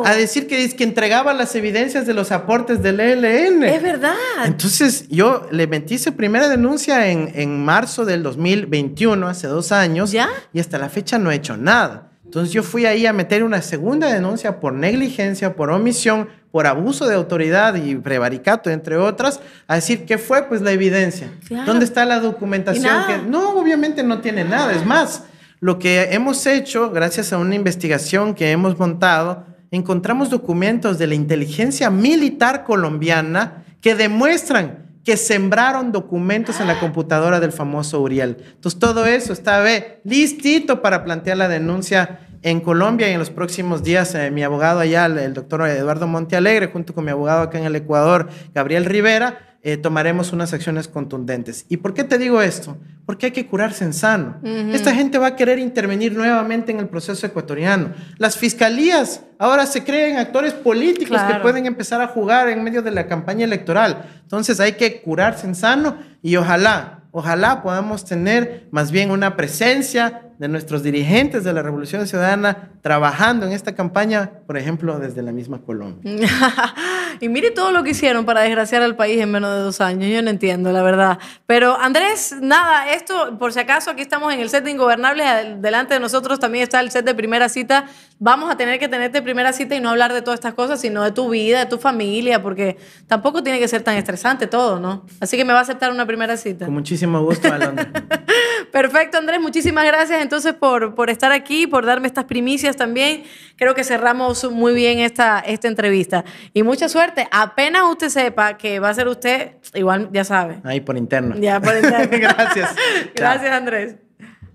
a decir que, que entregaba las evidencias de los aportes del ELN. Es verdad. Entonces yo le metí su primera denuncia en, en marzo del 2021, hace dos años, ¿Ya? y hasta la fecha no he hecho nada. Entonces yo fui ahí a meter una segunda denuncia por negligencia, por omisión, por abuso de autoridad y prevaricato, entre otras, a decir qué fue pues la evidencia. ¿Dónde está la documentación? Que, no, obviamente no tiene nada. Es más, lo que hemos hecho, gracias a una investigación que hemos montado, encontramos documentos de la inteligencia militar colombiana que demuestran que sembraron documentos en la computadora del famoso Uriel. Entonces todo eso estaba listito para plantear la denuncia en Colombia y en los próximos días eh, mi abogado allá, el, doctor Eduardo Montealegre, junto con mi abogado acá en el Ecuador, Gabriel Rivera, eh, tomaremos unas acciones contundentes. ¿Y por qué te digo esto? Porque hay que curarse en sano. Esta gente va a querer intervenir nuevamente en el proceso ecuatoriano. Las fiscalías ahora se creen actores políticos que pueden empezar a jugar en medio de la campaña electoral. Entonces hay que curarse en sano y ojalá, ojalá podamos tener más bien una presencia de nuestros dirigentes de la Revolución Ciudadana trabajando en esta campaña, por ejemplo, desde la misma Colombia. y mire todo lo que hicieron para desgraciar al país en menos de dos años, yo no entiendo, la verdad. Pero Andrés, nada, esto, por si acaso, aquí estamos en el set de Ingobernables, delante de nosotros también está el set de primera cita. Vamos a tener que tenerte primera cita y no hablar de todas estas cosas, sino de tu vida, de tu familia, porque tampoco tiene que ser tan estresante todo, ¿no? Así que me va a aceptar una primera cita. Con muchísimo gusto, Alondra. Perfecto, Andrés, muchísimas gracias entonces por, por estar aquí, por darme estas primicias también. Creo que cerramos muy bien esta, esta entrevista. Y mucha suerte. Apenas usted sepa que va a ser usted, igual ya sabe. Ahí por interno. Ya por interno. Gracias. Gracias, Andrés.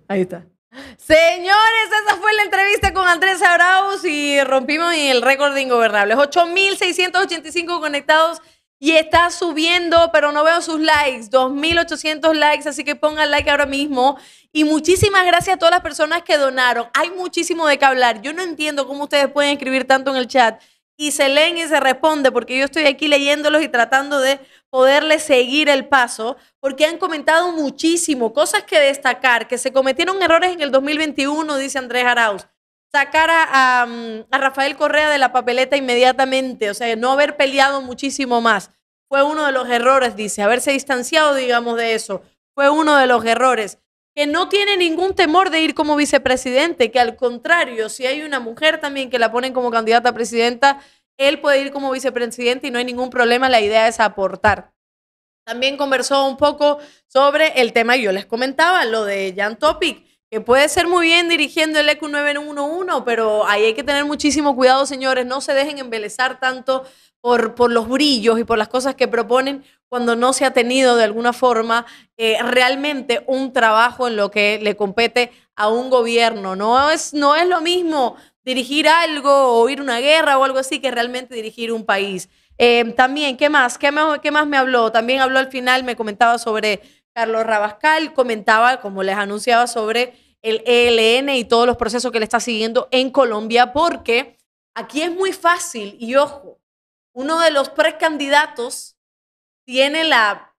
Ahí está. Señores, esa fue la entrevista con Andrés Arauz y rompimos el récord de Ingobernables. 8.685 conectados y está subiendo, pero no veo sus likes. 2.800 likes, así que pongan like ahora mismo. Y muchísimas gracias a todas las personas que donaron. Hay muchísimo de qué hablar. Yo no entiendo cómo ustedes pueden escribir tanto en el chat. Y se leen y se responde, porque yo estoy aquí leyéndolos y tratando de poderles seguir el paso, porque han comentado muchísimo, cosas que destacar, que se cometieron errores en el 2021, dice Andrés Arauz sacar a, Rafael Correa de la papeleta inmediatamente, o sea, no haber peleado muchísimo más. Fue uno de los errores, dice, haberse distanciado, digamos, de eso. Fue uno de los errores. Que no tiene ningún temor de ir como vicepresidente, que al contrario, si hay una mujer también que la ponen como candidata a presidenta, él puede ir como vicepresidente y no hay ningún problema, la idea es aportar. También conversó un poco sobre el tema, yo les comentaba, lo de Jan Topic que puede ser muy bien dirigiendo el EQ911, pero ahí hay que tener muchísimo cuidado, señores. No se dejen embelezar tanto por, por los brillos y por las cosas que proponen cuando no se ha tenido de alguna forma eh, realmente un trabajo en lo que le compete a un gobierno. No es, no es lo mismo dirigir algo o ir a una guerra o algo así que realmente dirigir un país. Eh, también, ¿qué más? ¿qué más? ¿Qué más me habló? También habló al final, me comentaba sobre Carlos Rabascal, comentaba, como les anunciaba, sobre el ELN y todos los procesos que le está siguiendo en Colombia, porque aquí es muy fácil, y ojo, uno de los precandidatos tiene la,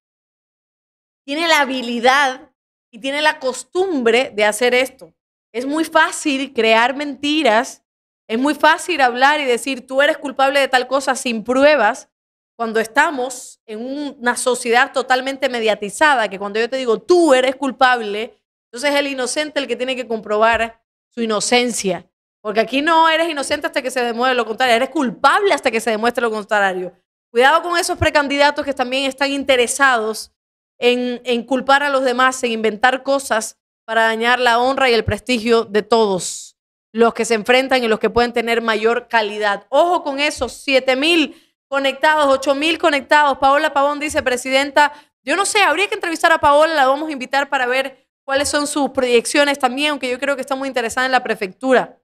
tiene la habilidad y tiene la costumbre de hacer esto. Es muy fácil crear mentiras, es muy fácil hablar y decir, tú eres culpable de tal cosa sin pruebas, cuando estamos en una sociedad totalmente mediatizada, que cuando yo te digo, tú eres culpable, entonces el inocente el que tiene que comprobar su inocencia. Porque aquí no eres inocente hasta que se demuestre lo contrario, eres culpable hasta que se demuestre lo contrario. Cuidado con esos precandidatos que también están interesados en, en culpar a los demás, en inventar cosas para dañar la honra y el prestigio de todos los que se enfrentan y los que pueden tener mayor calidad. Ojo con esos 7 mil conectados, 8.000 mil conectados. Paola Pavón dice, presidenta, yo no sé, habría que entrevistar a Paola, la vamos a invitar para ver cuáles son sus proyecciones también, aunque yo creo que está muy interesada en la prefectura.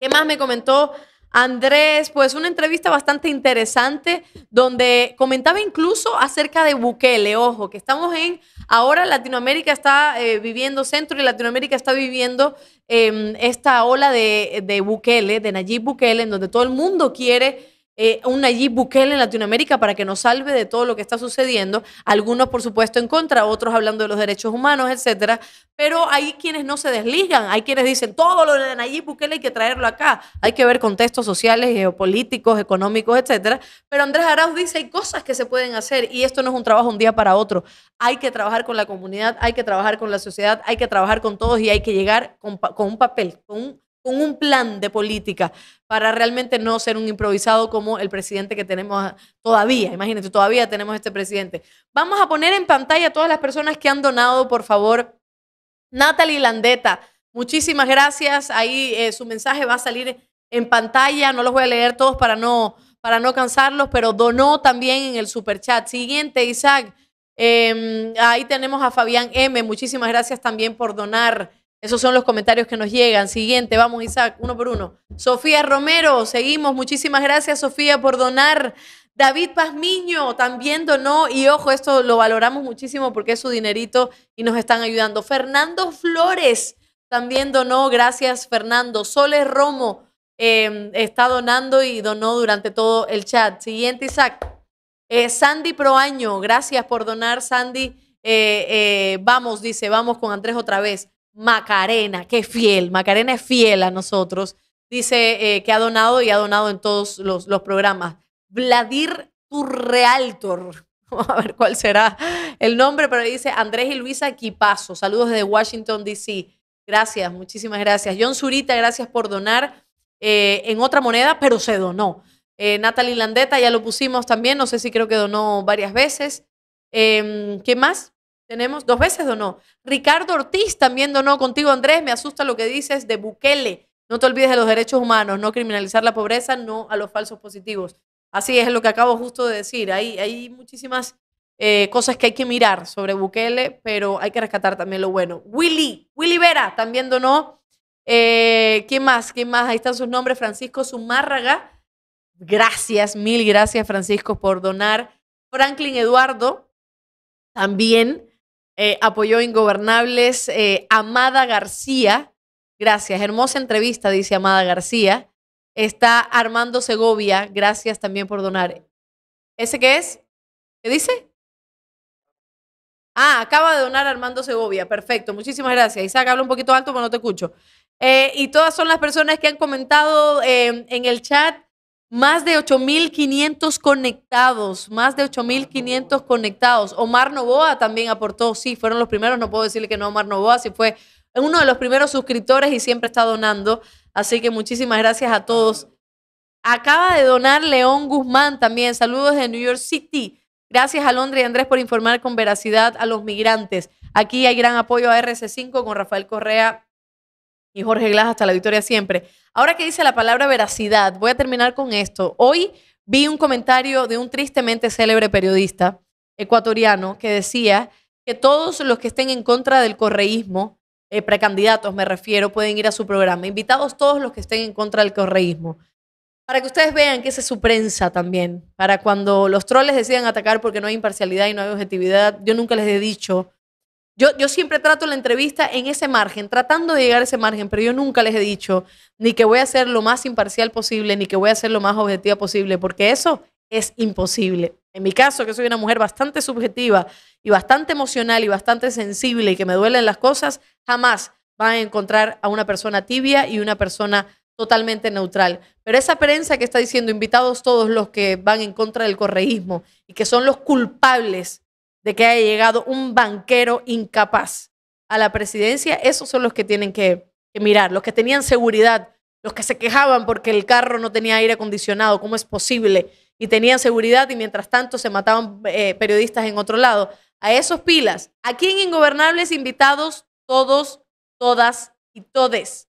¿Qué más me comentó Andrés? Pues una entrevista bastante interesante donde comentaba incluso acerca de Bukele, ojo, que estamos en, ahora Latinoamérica está eh, viviendo, Centro y Latinoamérica está viviendo em, esta ola de, de Bukele, de Nayib Bukele, en donde todo el mundo quiere eh, un Nayib Bukele en Latinoamérica para que nos salve de todo lo que está sucediendo. Algunos, por supuesto, en contra, otros hablando de los derechos humanos, etcétera. Pero hay quienes no se desligan, hay quienes dicen todo lo de Nayib Bukele hay que traerlo acá. Hay que ver contextos sociales, geopolíticos, económicos, etcétera. Pero Andrés Arauz dice hay cosas que se pueden hacer y esto no es un trabajo un día para otro. Hay que trabajar con la comunidad, hay que trabajar con la sociedad, hay que trabajar con todos y hay que llegar con, con un papel, con un con un plan de política para realmente no ser un improvisado como el presidente que tenemos todavía. Imagínate, todavía tenemos este presidente. Vamos a poner en pantalla a todas las personas que han donado, por favor. Natalie Landeta, muchísimas gracias. Ahí eh, su mensaje va a salir en pantalla. No los voy a leer todos para no, para no cansarlos, pero donó también en el superchat. Siguiente, Isaac. Em, ahí tenemos a Fabián M. Muchísimas gracias también por donar. Esos son los comentarios que nos llegan. Siguiente, vamos Isaac, uno por uno. Sofía Romero, seguimos. Muchísimas gracias Sofía por donar. David Pazmiño también donó y ojo, esto lo valoramos muchísimo porque es su dinerito y nos están ayudando. Fernando Flores también donó, gracias Fernando. Soles Romo em, está donando y donó durante todo el chat. Siguiente Isaac. Eh, Sandy Proaño, gracias por donar Sandy. Eh, eh, vamos, dice, vamos con Andrés otra vez. Macarena, que fiel, Macarena es fiel a nosotros. Dice eh, que ha donado y ha donado en todos los, los programas. Vladir Turrealtor. Vamos a ver cuál será el nombre, pero dice Andrés y Luisa Quipazo. Saludos desde Washington, D.C. Gracias, muchísimas gracias. John Zurita, gracias por donar eh, en otra moneda, pero se donó. Eh, Natalie Landeta, ya lo pusimos también, no sé si creo que donó varias veces. Em, ¿Qué más? Tenemos dos veces donó. Ricardo Ortiz también donó contigo, Andrés. Me asusta lo que dices de Bukele. No te olvides de los derechos humanos, no criminalizar la pobreza, no a los falsos positivos. Así es lo que acabo justo de decir. Hay, hay muchísimas eh, cosas que hay que mirar sobre Bukele, pero hay que rescatar también lo bueno. Willy, Willy Vera también donó. Eh, ¿Quién más? ¿Quién más? Ahí están sus nombres. Francisco Zumárraga. Gracias, mil gracias Francisco por donar. Franklin Eduardo también. Eh, apoyó Ingobernables. Eh, Amada García, gracias, hermosa entrevista, dice Amada García. Está Armando Segovia, gracias también por donar. ¿Ese qué es? ¿Qué dice? Ah, acaba de donar Armando Segovia, perfecto, muchísimas gracias. Isaac, habla un poquito alto, pero no te escucho. Eh, y todas son las personas que han comentado en el chat. Más de 8.500 conectados, más de 8.500 conectados. Omar Novoa también aportó, sí, fueron los primeros, no puedo decirle que no Omar Novoa, sí fue uno de los primeros suscriptores y siempre está donando. Así que muchísimas gracias a todos. Acaba de donar León Guzmán también, saludos de New York City. Gracias a Londres y Andrés por informar con veracidad a los migrantes. Aquí hay gran apoyo a RC5 con Rafael Correa y Jorge Glass hasta la victoria siempre. Ahora que dice la palabra veracidad, voy a terminar con esto. Hoy vi un comentario de un tristemente célebre periodista ecuatoriano que decía que todos los que estén en contra del correísmo, eh, precandidatos me refiero, pueden ir a su programa. Invitados todos los que estén en contra del correísmo. Para que ustedes vean que es su prensa también. Para cuando los troles decidan atacar porque no hay imparcialidad y no hay objetividad, yo nunca les he dicho yo, siempre trato la entrevista en ese margen, tratando de llegar a ese margen, pero yo nunca les he dicho ni que voy a ser lo más imparcial posible, ni que voy a ser lo más objetiva posible, porque eso es imposible. En mi caso, que soy una mujer bastante subjetiva y bastante emocional y bastante sensible y que me duelen las cosas, jamás van a encontrar a una persona tibia y una persona totalmente neutral. Pero esa prensa que está diciendo invitados todos los que van en contra del correísmo y que son los culpables de que haya llegado un banquero incapaz a la presidencia, esos son los que tienen que, mirar, los que tenían seguridad, los que se quejaban porque el carro no tenía aire acondicionado, ¿cómo es posible? Y tenían seguridad y mientras tanto se mataban eh, periodistas en otro lado. A esos pilas, aquí en Ingobernables invitados todos, todas y todes.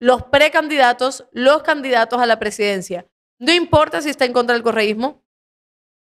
Los precandidatos, los candidatos a la presidencia. No importa si está en contra del correísmo,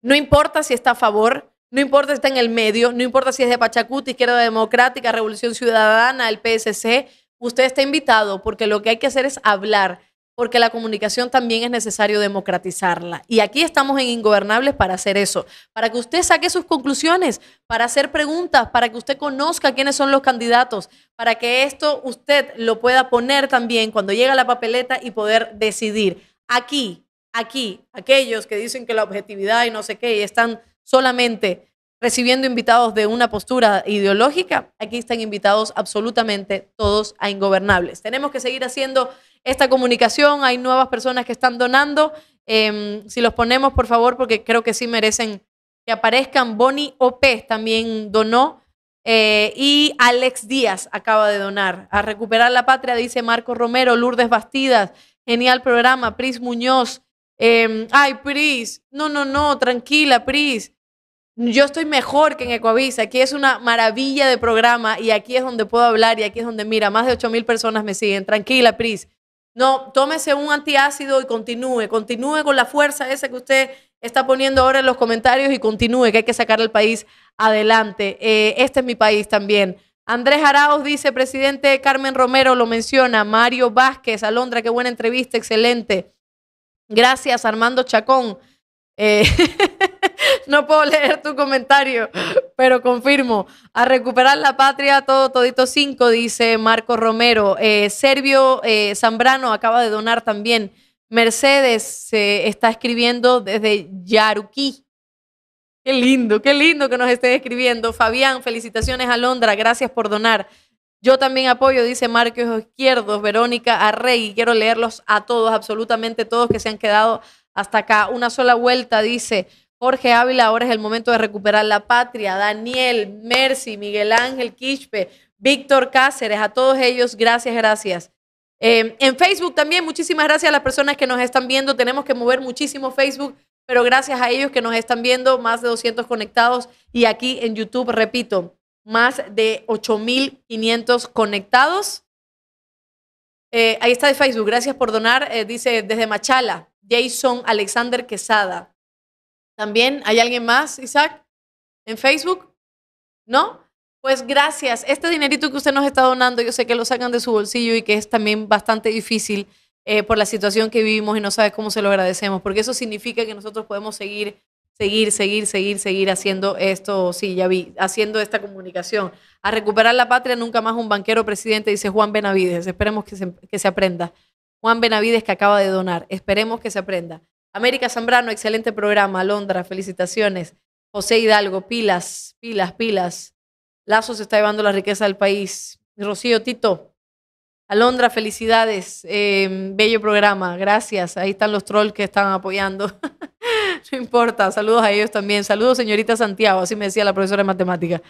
no importa si está a favor, no importa si está en el medio, no importa si es de Pachacuti, Izquierda Democrática, Revolución Ciudadana, el PSC, usted está invitado porque lo que hay que hacer es hablar, porque la comunicación también es necesario democratizarla. Y aquí estamos en Ingobernables para hacer eso, para que usted saque sus conclusiones, para hacer preguntas, para que usted conozca quiénes son los candidatos, para que esto usted lo pueda poner también cuando llega la papeleta y poder decidir. Aquí, aquí, aquellos que dicen que la objetividad y no sé qué, y están solamente recibiendo invitados de una postura ideológica, aquí están invitados absolutamente todos a Ingobernables. Tenemos que seguir haciendo esta comunicación, hay nuevas personas que están donando. Em, si los ponemos, por favor, porque creo que sí merecen que aparezcan. Bonnie op también donó. Eh, y Alex Díaz acaba de donar. A recuperar la patria, dice Marco Romero, Lourdes Bastidas. Genial programa, Pris Muñoz. Em, ay, Pris, no, no, no, tranquila, Pris yo estoy mejor que en Ecoavisa. Aquí es una maravilla de programa y aquí es donde puedo hablar y aquí es donde, mira, más de 8.000 mil personas me siguen. Tranquila, Pris. No, tómese un antiácido y continúe. Continúe con la fuerza esa que usted está poniendo ahora en los comentarios y continúe, que hay que sacar al país adelante. Eh, este es mi país también. Andrés Arauz dice, presidente Carmen Romero lo menciona, Mario Vázquez, Alondra, qué buena entrevista, excelente. Gracias, Armando Chacón. Eh, no puedo leer tu comentario, pero confirmo. A recuperar la patria, todo, todito cinco dice Marco Romero. Eh, Servio eh, Zambrano acaba de donar también. Mercedes se está escribiendo desde Yaruquí. Qué lindo, qué lindo que nos esté escribiendo. Fabián, felicitaciones a Londra, gracias por donar. Yo también apoyo, dice Marcos Izquierdo Verónica y Quiero leerlos a todos, absolutamente todos que se han quedado hasta acá. Una sola vuelta dice, Jorge Ávila, ahora es el momento de recuperar la patria. Daniel, Mercy, Miguel Ángel, Quispe, Víctor Cáceres, a todos ellos, gracias, gracias. Eh, en Facebook también, muchísimas gracias a las personas que nos están viendo. Tenemos que mover muchísimo Facebook, pero gracias a ellos que nos están viendo, más de 200 conectados. Y aquí en YouTube, repito, más de 8.500 conectados. Eh, ahí está de Facebook, gracias por donar, eh, dice desde Machala. Jason Alexander Quesada. También, ¿hay alguien más, Isaac? ¿En Facebook? ¿No? Pues gracias. Este dinerito que usted nos está donando, yo sé que lo sacan de su bolsillo y que es también bastante difícil eh, por la situación que vivimos y no sabes cómo se lo agradecemos, porque eso significa que nosotros podemos seguir, seguir, seguir, seguir, seguir haciendo esto, sí, ya vi, haciendo esta comunicación. A recuperar la patria nunca más un banquero presidente, dice Juan Benavides. Esperemos que que se aprenda. Juan Benavides que acaba de donar. Esperemos que se aprenda. América Zambrano, excelente programa. Alondra, felicitaciones. José Hidalgo, pilas, pilas, pilas. Lazo se está llevando la riqueza del país. Rocío Tito, Alondra, felicidades. Em, bello programa, gracias. Ahí están los trolls que están apoyando. no importa, saludos a ellos también. Saludos, señorita Santiago, así me decía la profesora de matemática.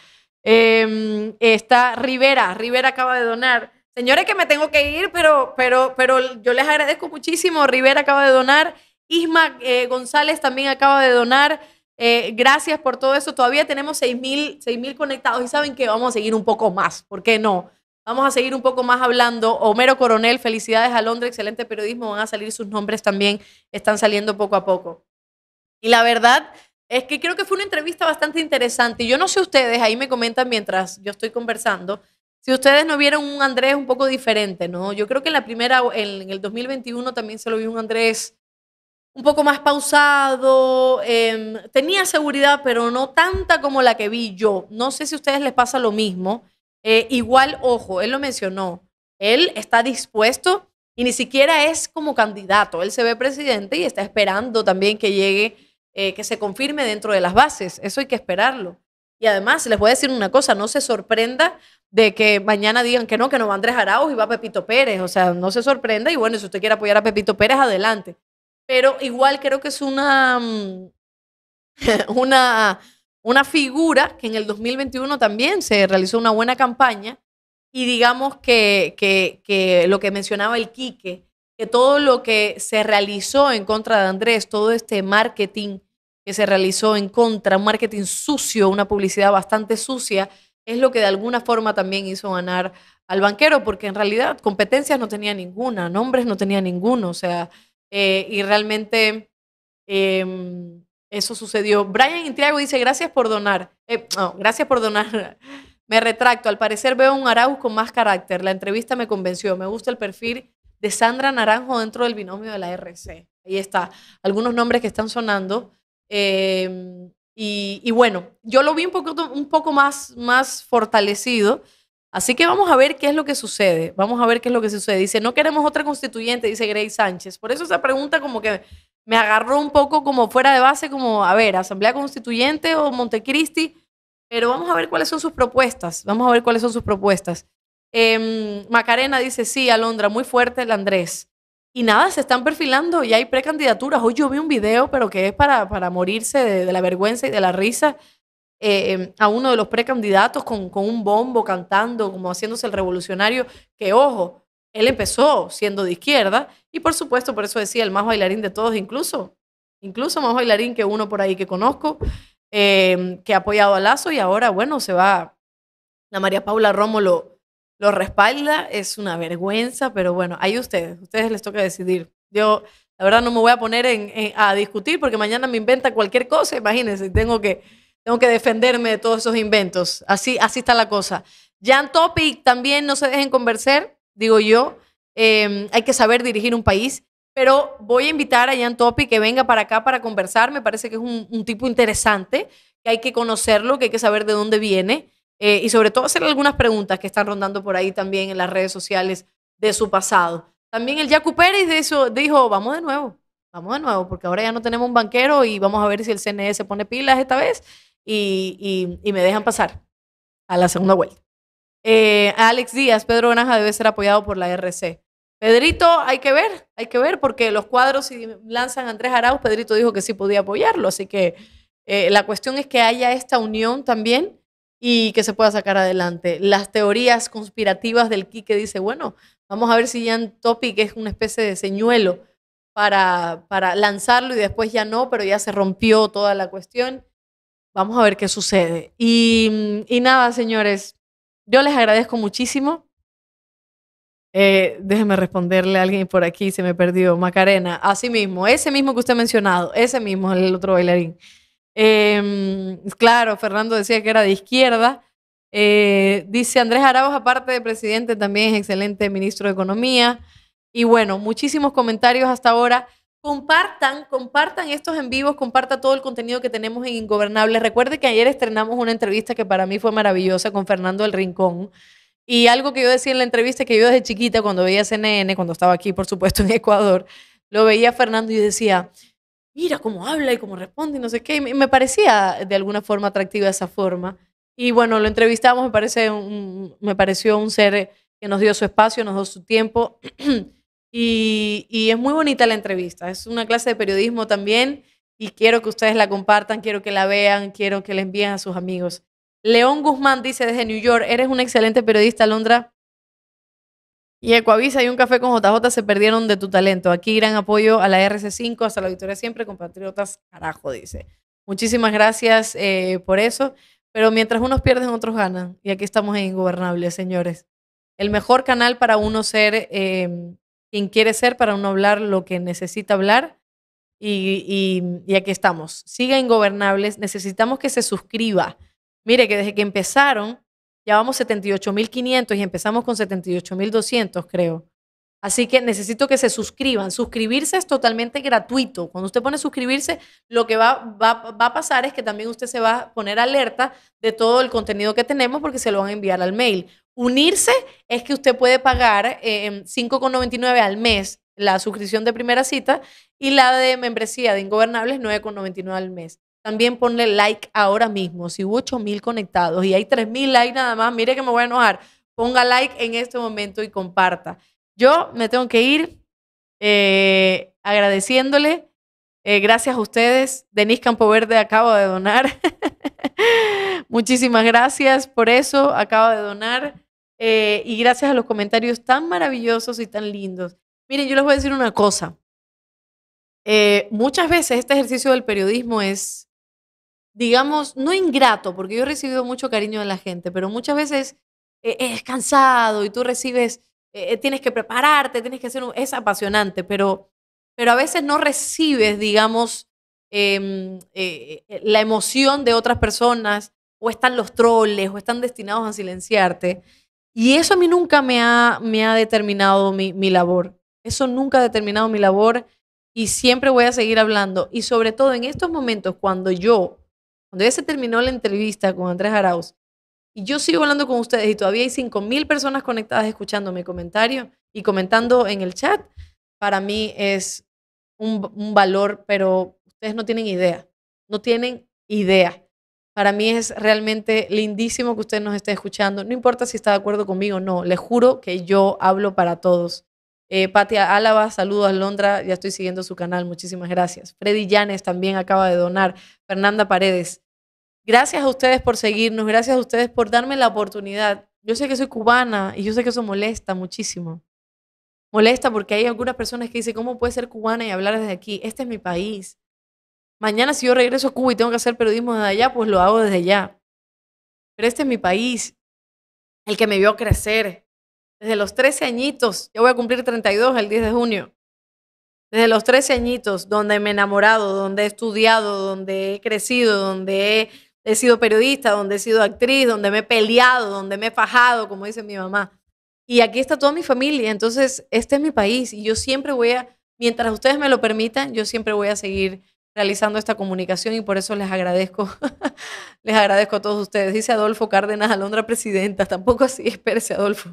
Em, está Rivera, Rivera acaba de donar. Señores, que me tengo que ir, pero, pero, pero yo les agradezco muchísimo. Rivera acaba de donar, Isma eh, González también acaba de donar. Eh, gracias por todo eso. Todavía tenemos 6.000 conectados y saben que vamos a seguir un poco más, ¿por qué no? Vamos a seguir un poco más hablando. Homero Coronel, felicidades a Londres, excelente periodismo. Van a salir sus nombres también, están saliendo poco a poco. Y la verdad es que creo que fue una entrevista bastante interesante. Yo no sé ustedes, ahí me comentan mientras yo estoy conversando, si ustedes no vieron un Andrés un poco diferente, ¿no? Yo creo que en la primera, en, el 2021 también se lo vi un Andrés un poco más pausado, em, tenía seguridad, pero no tanta como la que vi yo. No sé si a ustedes les pasa lo mismo. Eh, igual, ojo, él lo mencionó, él está dispuesto y ni siquiera es como candidato, él se ve presidente y está esperando también que llegue, eh, que se confirme dentro de las bases, eso hay que esperarlo. Y además, les voy a decir una cosa, no se sorprenda de que mañana digan que no, que no va Andrés Arauz y va Pepito Pérez. O sea, no se sorprenda. Y bueno, si usted quiere apoyar a Pepito Pérez, adelante. Pero igual creo que es una, mm, una, una figura que en el 2021 también se realizó una buena campaña. Y digamos que, que, que lo que mencionaba el Quique, que todo lo que se realizó en contra de Andrés, todo este marketing, que se realizó en contra, un marketing sucio, una publicidad bastante sucia, es lo que de alguna forma también hizo ganar al banquero, porque en realidad competencias no tenía ninguna, nombres no tenía ninguno, o sea, eh, y realmente em, eso sucedió. Brian Intriago dice, gracias por donar, eh, no, gracias por donar, me retracto, al parecer veo un Arauz con más carácter, la entrevista me convenció, me gusta el perfil de Sandra Naranjo dentro del binomio de la RC. Ahí está, algunos nombres que están sonando. Em, y, bueno, yo lo vi un poco, más, fortalecido. Así que vamos a ver qué es lo que sucede. Vamos a ver qué es lo que sucede. Dice, no queremos otra constituyente, dice Grey Sánchez. Por eso esa pregunta como que me agarró un poco como fuera de base, como, a ver, Asamblea Constituyente o Montecristi. Pero vamos a ver cuáles son sus propuestas. Vamos a ver cuáles son sus propuestas. Em, Macarena dice, sí, Alondra, muy fuerte el Andrés. Y nada, se están perfilando y hay precandidaturas. Hoy yo vi un video, pero que es para, morirse de, la vergüenza y de la risa, eh, a uno de los precandidatos con, un bombo cantando, como haciéndose el revolucionario, que ojo, él empezó siendo de izquierda y por supuesto, por eso decía, el más bailarín de todos, incluso, incluso más bailarín que uno por ahí que conozco, eh, que ha apoyado a Lazo y ahora, bueno, se va, la María Paula Rómulo lo respalda, es una vergüenza, pero bueno, ahí ustedes, ustedes les toca decidir. Yo, la verdad, no me voy a poner a discutir porque mañana me inventa cualquier cosa, imagínense, tengo que, tengo que defenderme de todos esos inventos. Así, así está la cosa. Jan Topic, también no se dejen conversar, digo yo, em, hay que saber dirigir un país, pero voy a invitar a Jan Topic que venga para acá para conversar, me parece que es un tipo interesante, que hay que conocerlo, que hay que saber de dónde viene eh, y sobre todo hacer algunas preguntas que están rondando por ahí también en las redes sociales de su pasado. También el Jacu Pérez eso, dijo, vamos de nuevo, vamos de nuevo, porque ahora ya no tenemos un banquero y vamos a ver si el CNE se pone pilas esta vez y, me dejan pasar a la segunda vuelta. Eh, Alex Díaz, Pedro Granja debe ser apoyado por la RC. Pedrito, hay que ver, hay que ver, porque los cuadros si lanzan Andrés Arauz, Pedrito dijo que sí podía apoyarlo, así que eh, la cuestión es que haya esta unión también y que se pueda sacar adelante. Las teorías conspirativas del Quique dice, bueno, vamos a ver si Jan Topic es una especie de señuelo para, para lanzarlo y después ya no, pero ya se rompió toda la cuestión. Vamos a ver qué sucede. Y, y nada, señores, yo les agradezco muchísimo. Eh, déjeme responderle a alguien por aquí, se me perdió. Macarena, así mismo, ese mismo que usted ha mencionado, ese mismo, el otro bailarín. Em, claro, Fernando decía que era de izquierda. Eh, dice Andrés Arauz, aparte de presidente, también es excelente ministro de Economía. Y bueno, muchísimos comentarios hasta ahora. Compartan, compartan estos en vivos, comparta todo el contenido que tenemos en Ingobernables. Recuerde que ayer estrenamos una entrevista que para mí fue maravillosa con Fernando del Rincón. Y algo que yo decía en la entrevista, que yo desde chiquita, cuando veía CNN, cuando estaba aquí, por supuesto, en Ecuador, lo veía Fernando y decía, mira cómo habla y cómo responde y no sé qué. me parecía de alguna forma atractiva esa forma. Y bueno, lo entrevistamos, me, parece un, me pareció un ser que nos dio su espacio, nos dio su tiempo. y, es muy bonita la entrevista. Es una clase de periodismo también y quiero que ustedes la compartan, quiero que la vean, quiero que la envíen a sus amigos. León Guzmán dice desde New York, eres un excelente periodista, Londra. Y Ecoavisa y un café con JJ se perdieron de tu talento. Aquí gran apoyo a la RC5, hasta la victoria siempre, compatriotas, carajo, dice. Muchísimas gracias eh, por eso. Pero mientras unos pierden, otros ganan. Y aquí estamos en Ingobernables, señores. El mejor canal para uno ser em, quien quiere ser, para uno hablar lo que necesita hablar. Y, y, y aquí estamos. Siga Ingobernables. Necesitamos que se suscriba. Mire que desde que empezaron, ya vamos 78.500 y empezamos con 78.200, creo. Así que necesito que se suscriban. Suscribirse es totalmente gratuito. Cuando usted pone suscribirse, lo que va, a pasar es que también usted se va a poner alerta de todo el contenido que tenemos porque se lo van a enviar al mail. Unirse es que usted puede pagar 5,99 em, al mes la suscripción de primera cita y la de membresía de Ingobernables 9,99 al mes. También ponle like ahora mismo. Si hubo 8 mil conectados y hay 3 mil likes nada más, mire que me voy a enojar. Ponga like en este momento y comparta. Yo me tengo que ir eh, agradeciéndole. Eh, gracias a ustedes. Campo Verde acaba de donar. Muchísimas gracias por eso. Acaba de donar. Eh, y gracias a los comentarios tan maravillosos y tan lindos. Miren, yo les voy a decir una cosa. muchas veces este ejercicio del periodismo es digamos, no ingrato, porque yo he recibido mucho cariño de la gente, pero muchas veces eh, es cansado y tú recibes, eh, eh, tienes que prepararte, tienes que hacer, un, es apasionante, pero, pero a veces no recibes, digamos, em, la emoción de otras personas, o están los troles, o están destinados a silenciarte. Y eso a mí nunca me ha, me ha determinado mi, mi labor. Eso nunca ha determinado mi labor y siempre voy a seguir hablando. Y sobre todo en estos momentos, cuando yo cuando ya se terminó la entrevista con Andrés Arauz y yo sigo hablando con ustedes y todavía hay 5.000 personas conectadas escuchando mi comentario y comentando en el chat, para mí es un, valor, pero ustedes no tienen idea, no tienen idea. Para mí es realmente lindísimo que usted nos esté escuchando. No importa si está de acuerdo conmigo o no, le juro que yo hablo para todos. Eh, Patia Álava, saludos Londra, ya estoy siguiendo su canal, muchísimas gracias. Freddy Llanes también acaba de donar. Fernanda Paredes, gracias a ustedes por seguirnos, gracias a ustedes por darme la oportunidad. Yo sé que soy cubana y yo sé que eso molesta muchísimo. Molesta porque hay algunas personas que dicen, ¿cómo puede ser cubana y hablar desde aquí? Este es mi país. Mañana si yo regreso a Cuba y tengo que hacer periodismo desde allá, pues lo hago desde allá. Pero este es mi país, el que me vio crecer, desde los 13 añitos, yo voy a cumplir 32 el 10 de junio. Desde los 13 añitos, donde me he enamorado, donde he estudiado, donde he crecido, donde he, sido periodista, donde he sido actriz, donde me he peleado, donde me he fajado, como dice mi mamá. Y aquí está toda mi familia, entonces este es mi país y yo siempre voy a, mientras ustedes me lo permitan, yo siempre voy a seguir realizando esta comunicación y por eso les agradezco, les agradezco a todos ustedes. Dice Adolfo Cárdenas Alondra, presidenta, tampoco así, espérese Adolfo.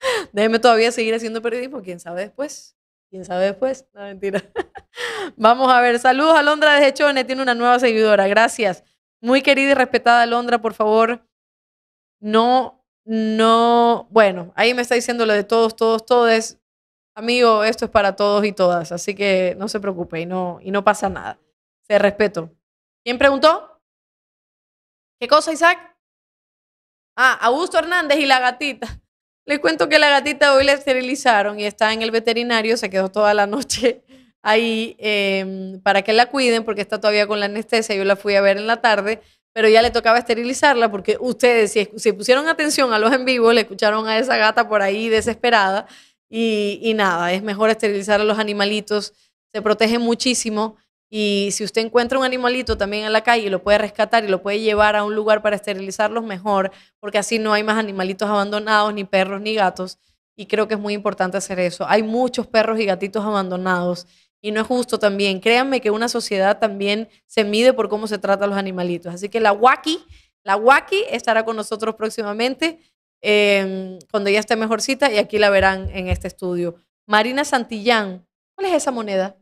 Déjeme todavía seguir haciendo periodismo, quién sabe después. ¿Quién sabe después? No, mentira. Vamos a ver. Saludos a Londra desde Chone. Tiene una nueva seguidora. Gracias. Muy querida y respetada Londra, por favor. No, no. Bueno, ahí me está diciendo lo de todos, todos, todos Amigo, esto es para todos y todas. Así que no se preocupe y no, y no pasa nada. Se respeto. ¿Quién preguntó? ¿Qué cosa, Isaac? Ah, Augusto Hernández y la gatita. Les cuento que la gatita hoy la esterilizaron y está en el veterinario, se quedó toda la noche ahí em, para que la cuiden porque está todavía con la anestesia. Yo la fui a ver en la tarde, pero ya le tocaba esterilizarla porque ustedes, si, pusieron atención a los en vivo, le escucharon a esa gata por ahí desesperada y, y nada, es mejor esterilizar a los animalitos, se protege muchísimo. Y si usted encuentra un animalito también en la calle, y lo puede rescatar y lo puede llevar a un lugar para esterilizarlos mejor, porque así no hay más animalitos abandonados, ni perros, ni gatos. Y creo que es muy importante hacer eso. Hay muchos perros y gatitos abandonados y no es justo también. Créanme que una sociedad también se mide por cómo se trata a los animalitos. Así que la Waki, la Waki estará con nosotros próximamente em, cuando ya esté mejorcita y aquí la verán en este estudio. Marina Santillán, ¿cuál es esa moneda?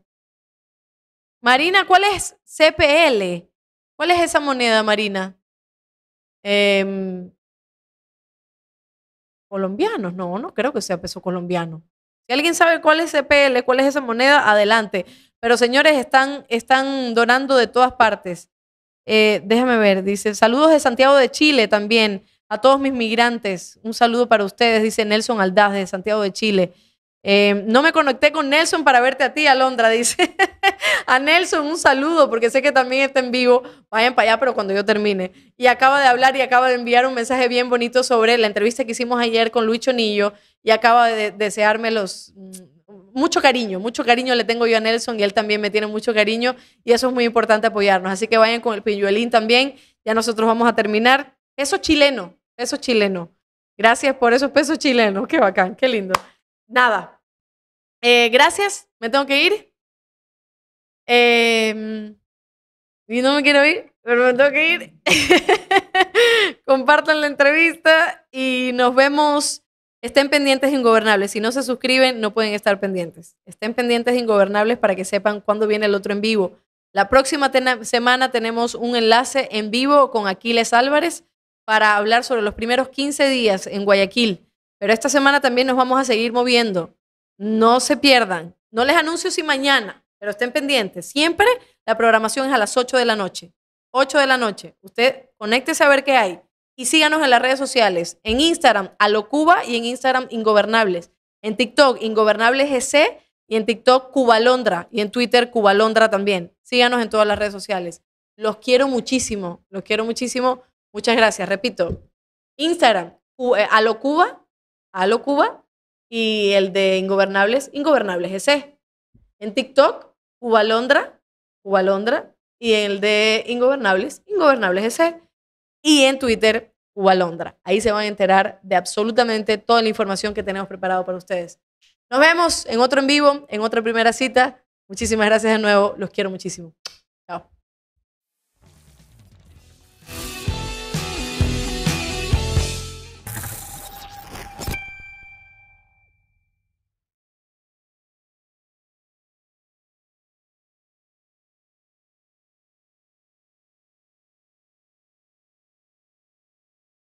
Marina, ¿cuál es CPL? ¿Cuál es esa moneda, Marina? Em, colombianos, no, no creo que sea peso colombiano. Si alguien sabe cuál es CPL, cuál es esa moneda, adelante. Pero señores, están, están donando de todas partes. Eh, déjame ver, dice, saludos de Santiago de Chile también, a todos mis migrantes, un saludo para ustedes, dice Nelson Aldaz de Santiago de Chile. Em, no me conecté con Nelson para verte a ti, Alondra, dice. a Nelson, un saludo, porque sé que también está en vivo. Vayan para allá, pero cuando yo termine. Y acaba de hablar y acaba de enviar un mensaje bien bonito sobre la entrevista que hicimos ayer con Luis Chonillo y acaba de desearme los... Mm, mucho cariño, mucho cariño le tengo yo a Nelson y él también me tiene mucho cariño y eso es muy importante apoyarnos. Así que vayan con el pilluelín también. Ya nosotros vamos a terminar. Peso chileno, peso chileno. Gracias por esos pesos chilenos. Qué bacán, qué lindo nada. Eh, gracias, me tengo que ir. Em, y no me quiero ir, pero me tengo que ir. Compartan la entrevista y nos vemos. Estén pendientes Ingobernables. Si no se suscriben, no pueden estar pendientes. Estén pendientes Ingobernables para que sepan cuándo viene el otro en vivo. La próxima semana tenemos un enlace en vivo con Aquiles Álvarez para hablar sobre los primeros 15 días en Guayaquil pero esta semana también nos vamos a seguir moviendo. No se pierdan. No les anuncio si mañana, pero estén pendientes. Siempre la programación es a las 8 de la noche. 8 de la noche. Usted conéctese a ver qué hay. Y síganos en las redes sociales. En Instagram, Alocuba y en Instagram, Ingobernables. En TikTok, Ingobernables GC y en TikTok, Cubalondra. Y en Twitter, Cubalondra también. Síganos en todas las redes sociales. Los quiero muchísimo. Los quiero muchísimo. Muchas gracias. Repito, Instagram, eh, Alocuba Halo Cuba y el de Ingobernables, Ingobernables ese. En TikTok, Cuba Londra, Cuba Londra y el de Ingobernables, Ingobernables ese. Y en Twitter, Cuba Londra. Ahí se van a enterar de absolutamente toda la información que tenemos preparado para ustedes. Nos vemos en otro en vivo, en otra primera cita. Muchísimas gracias de nuevo. Los quiero muchísimo.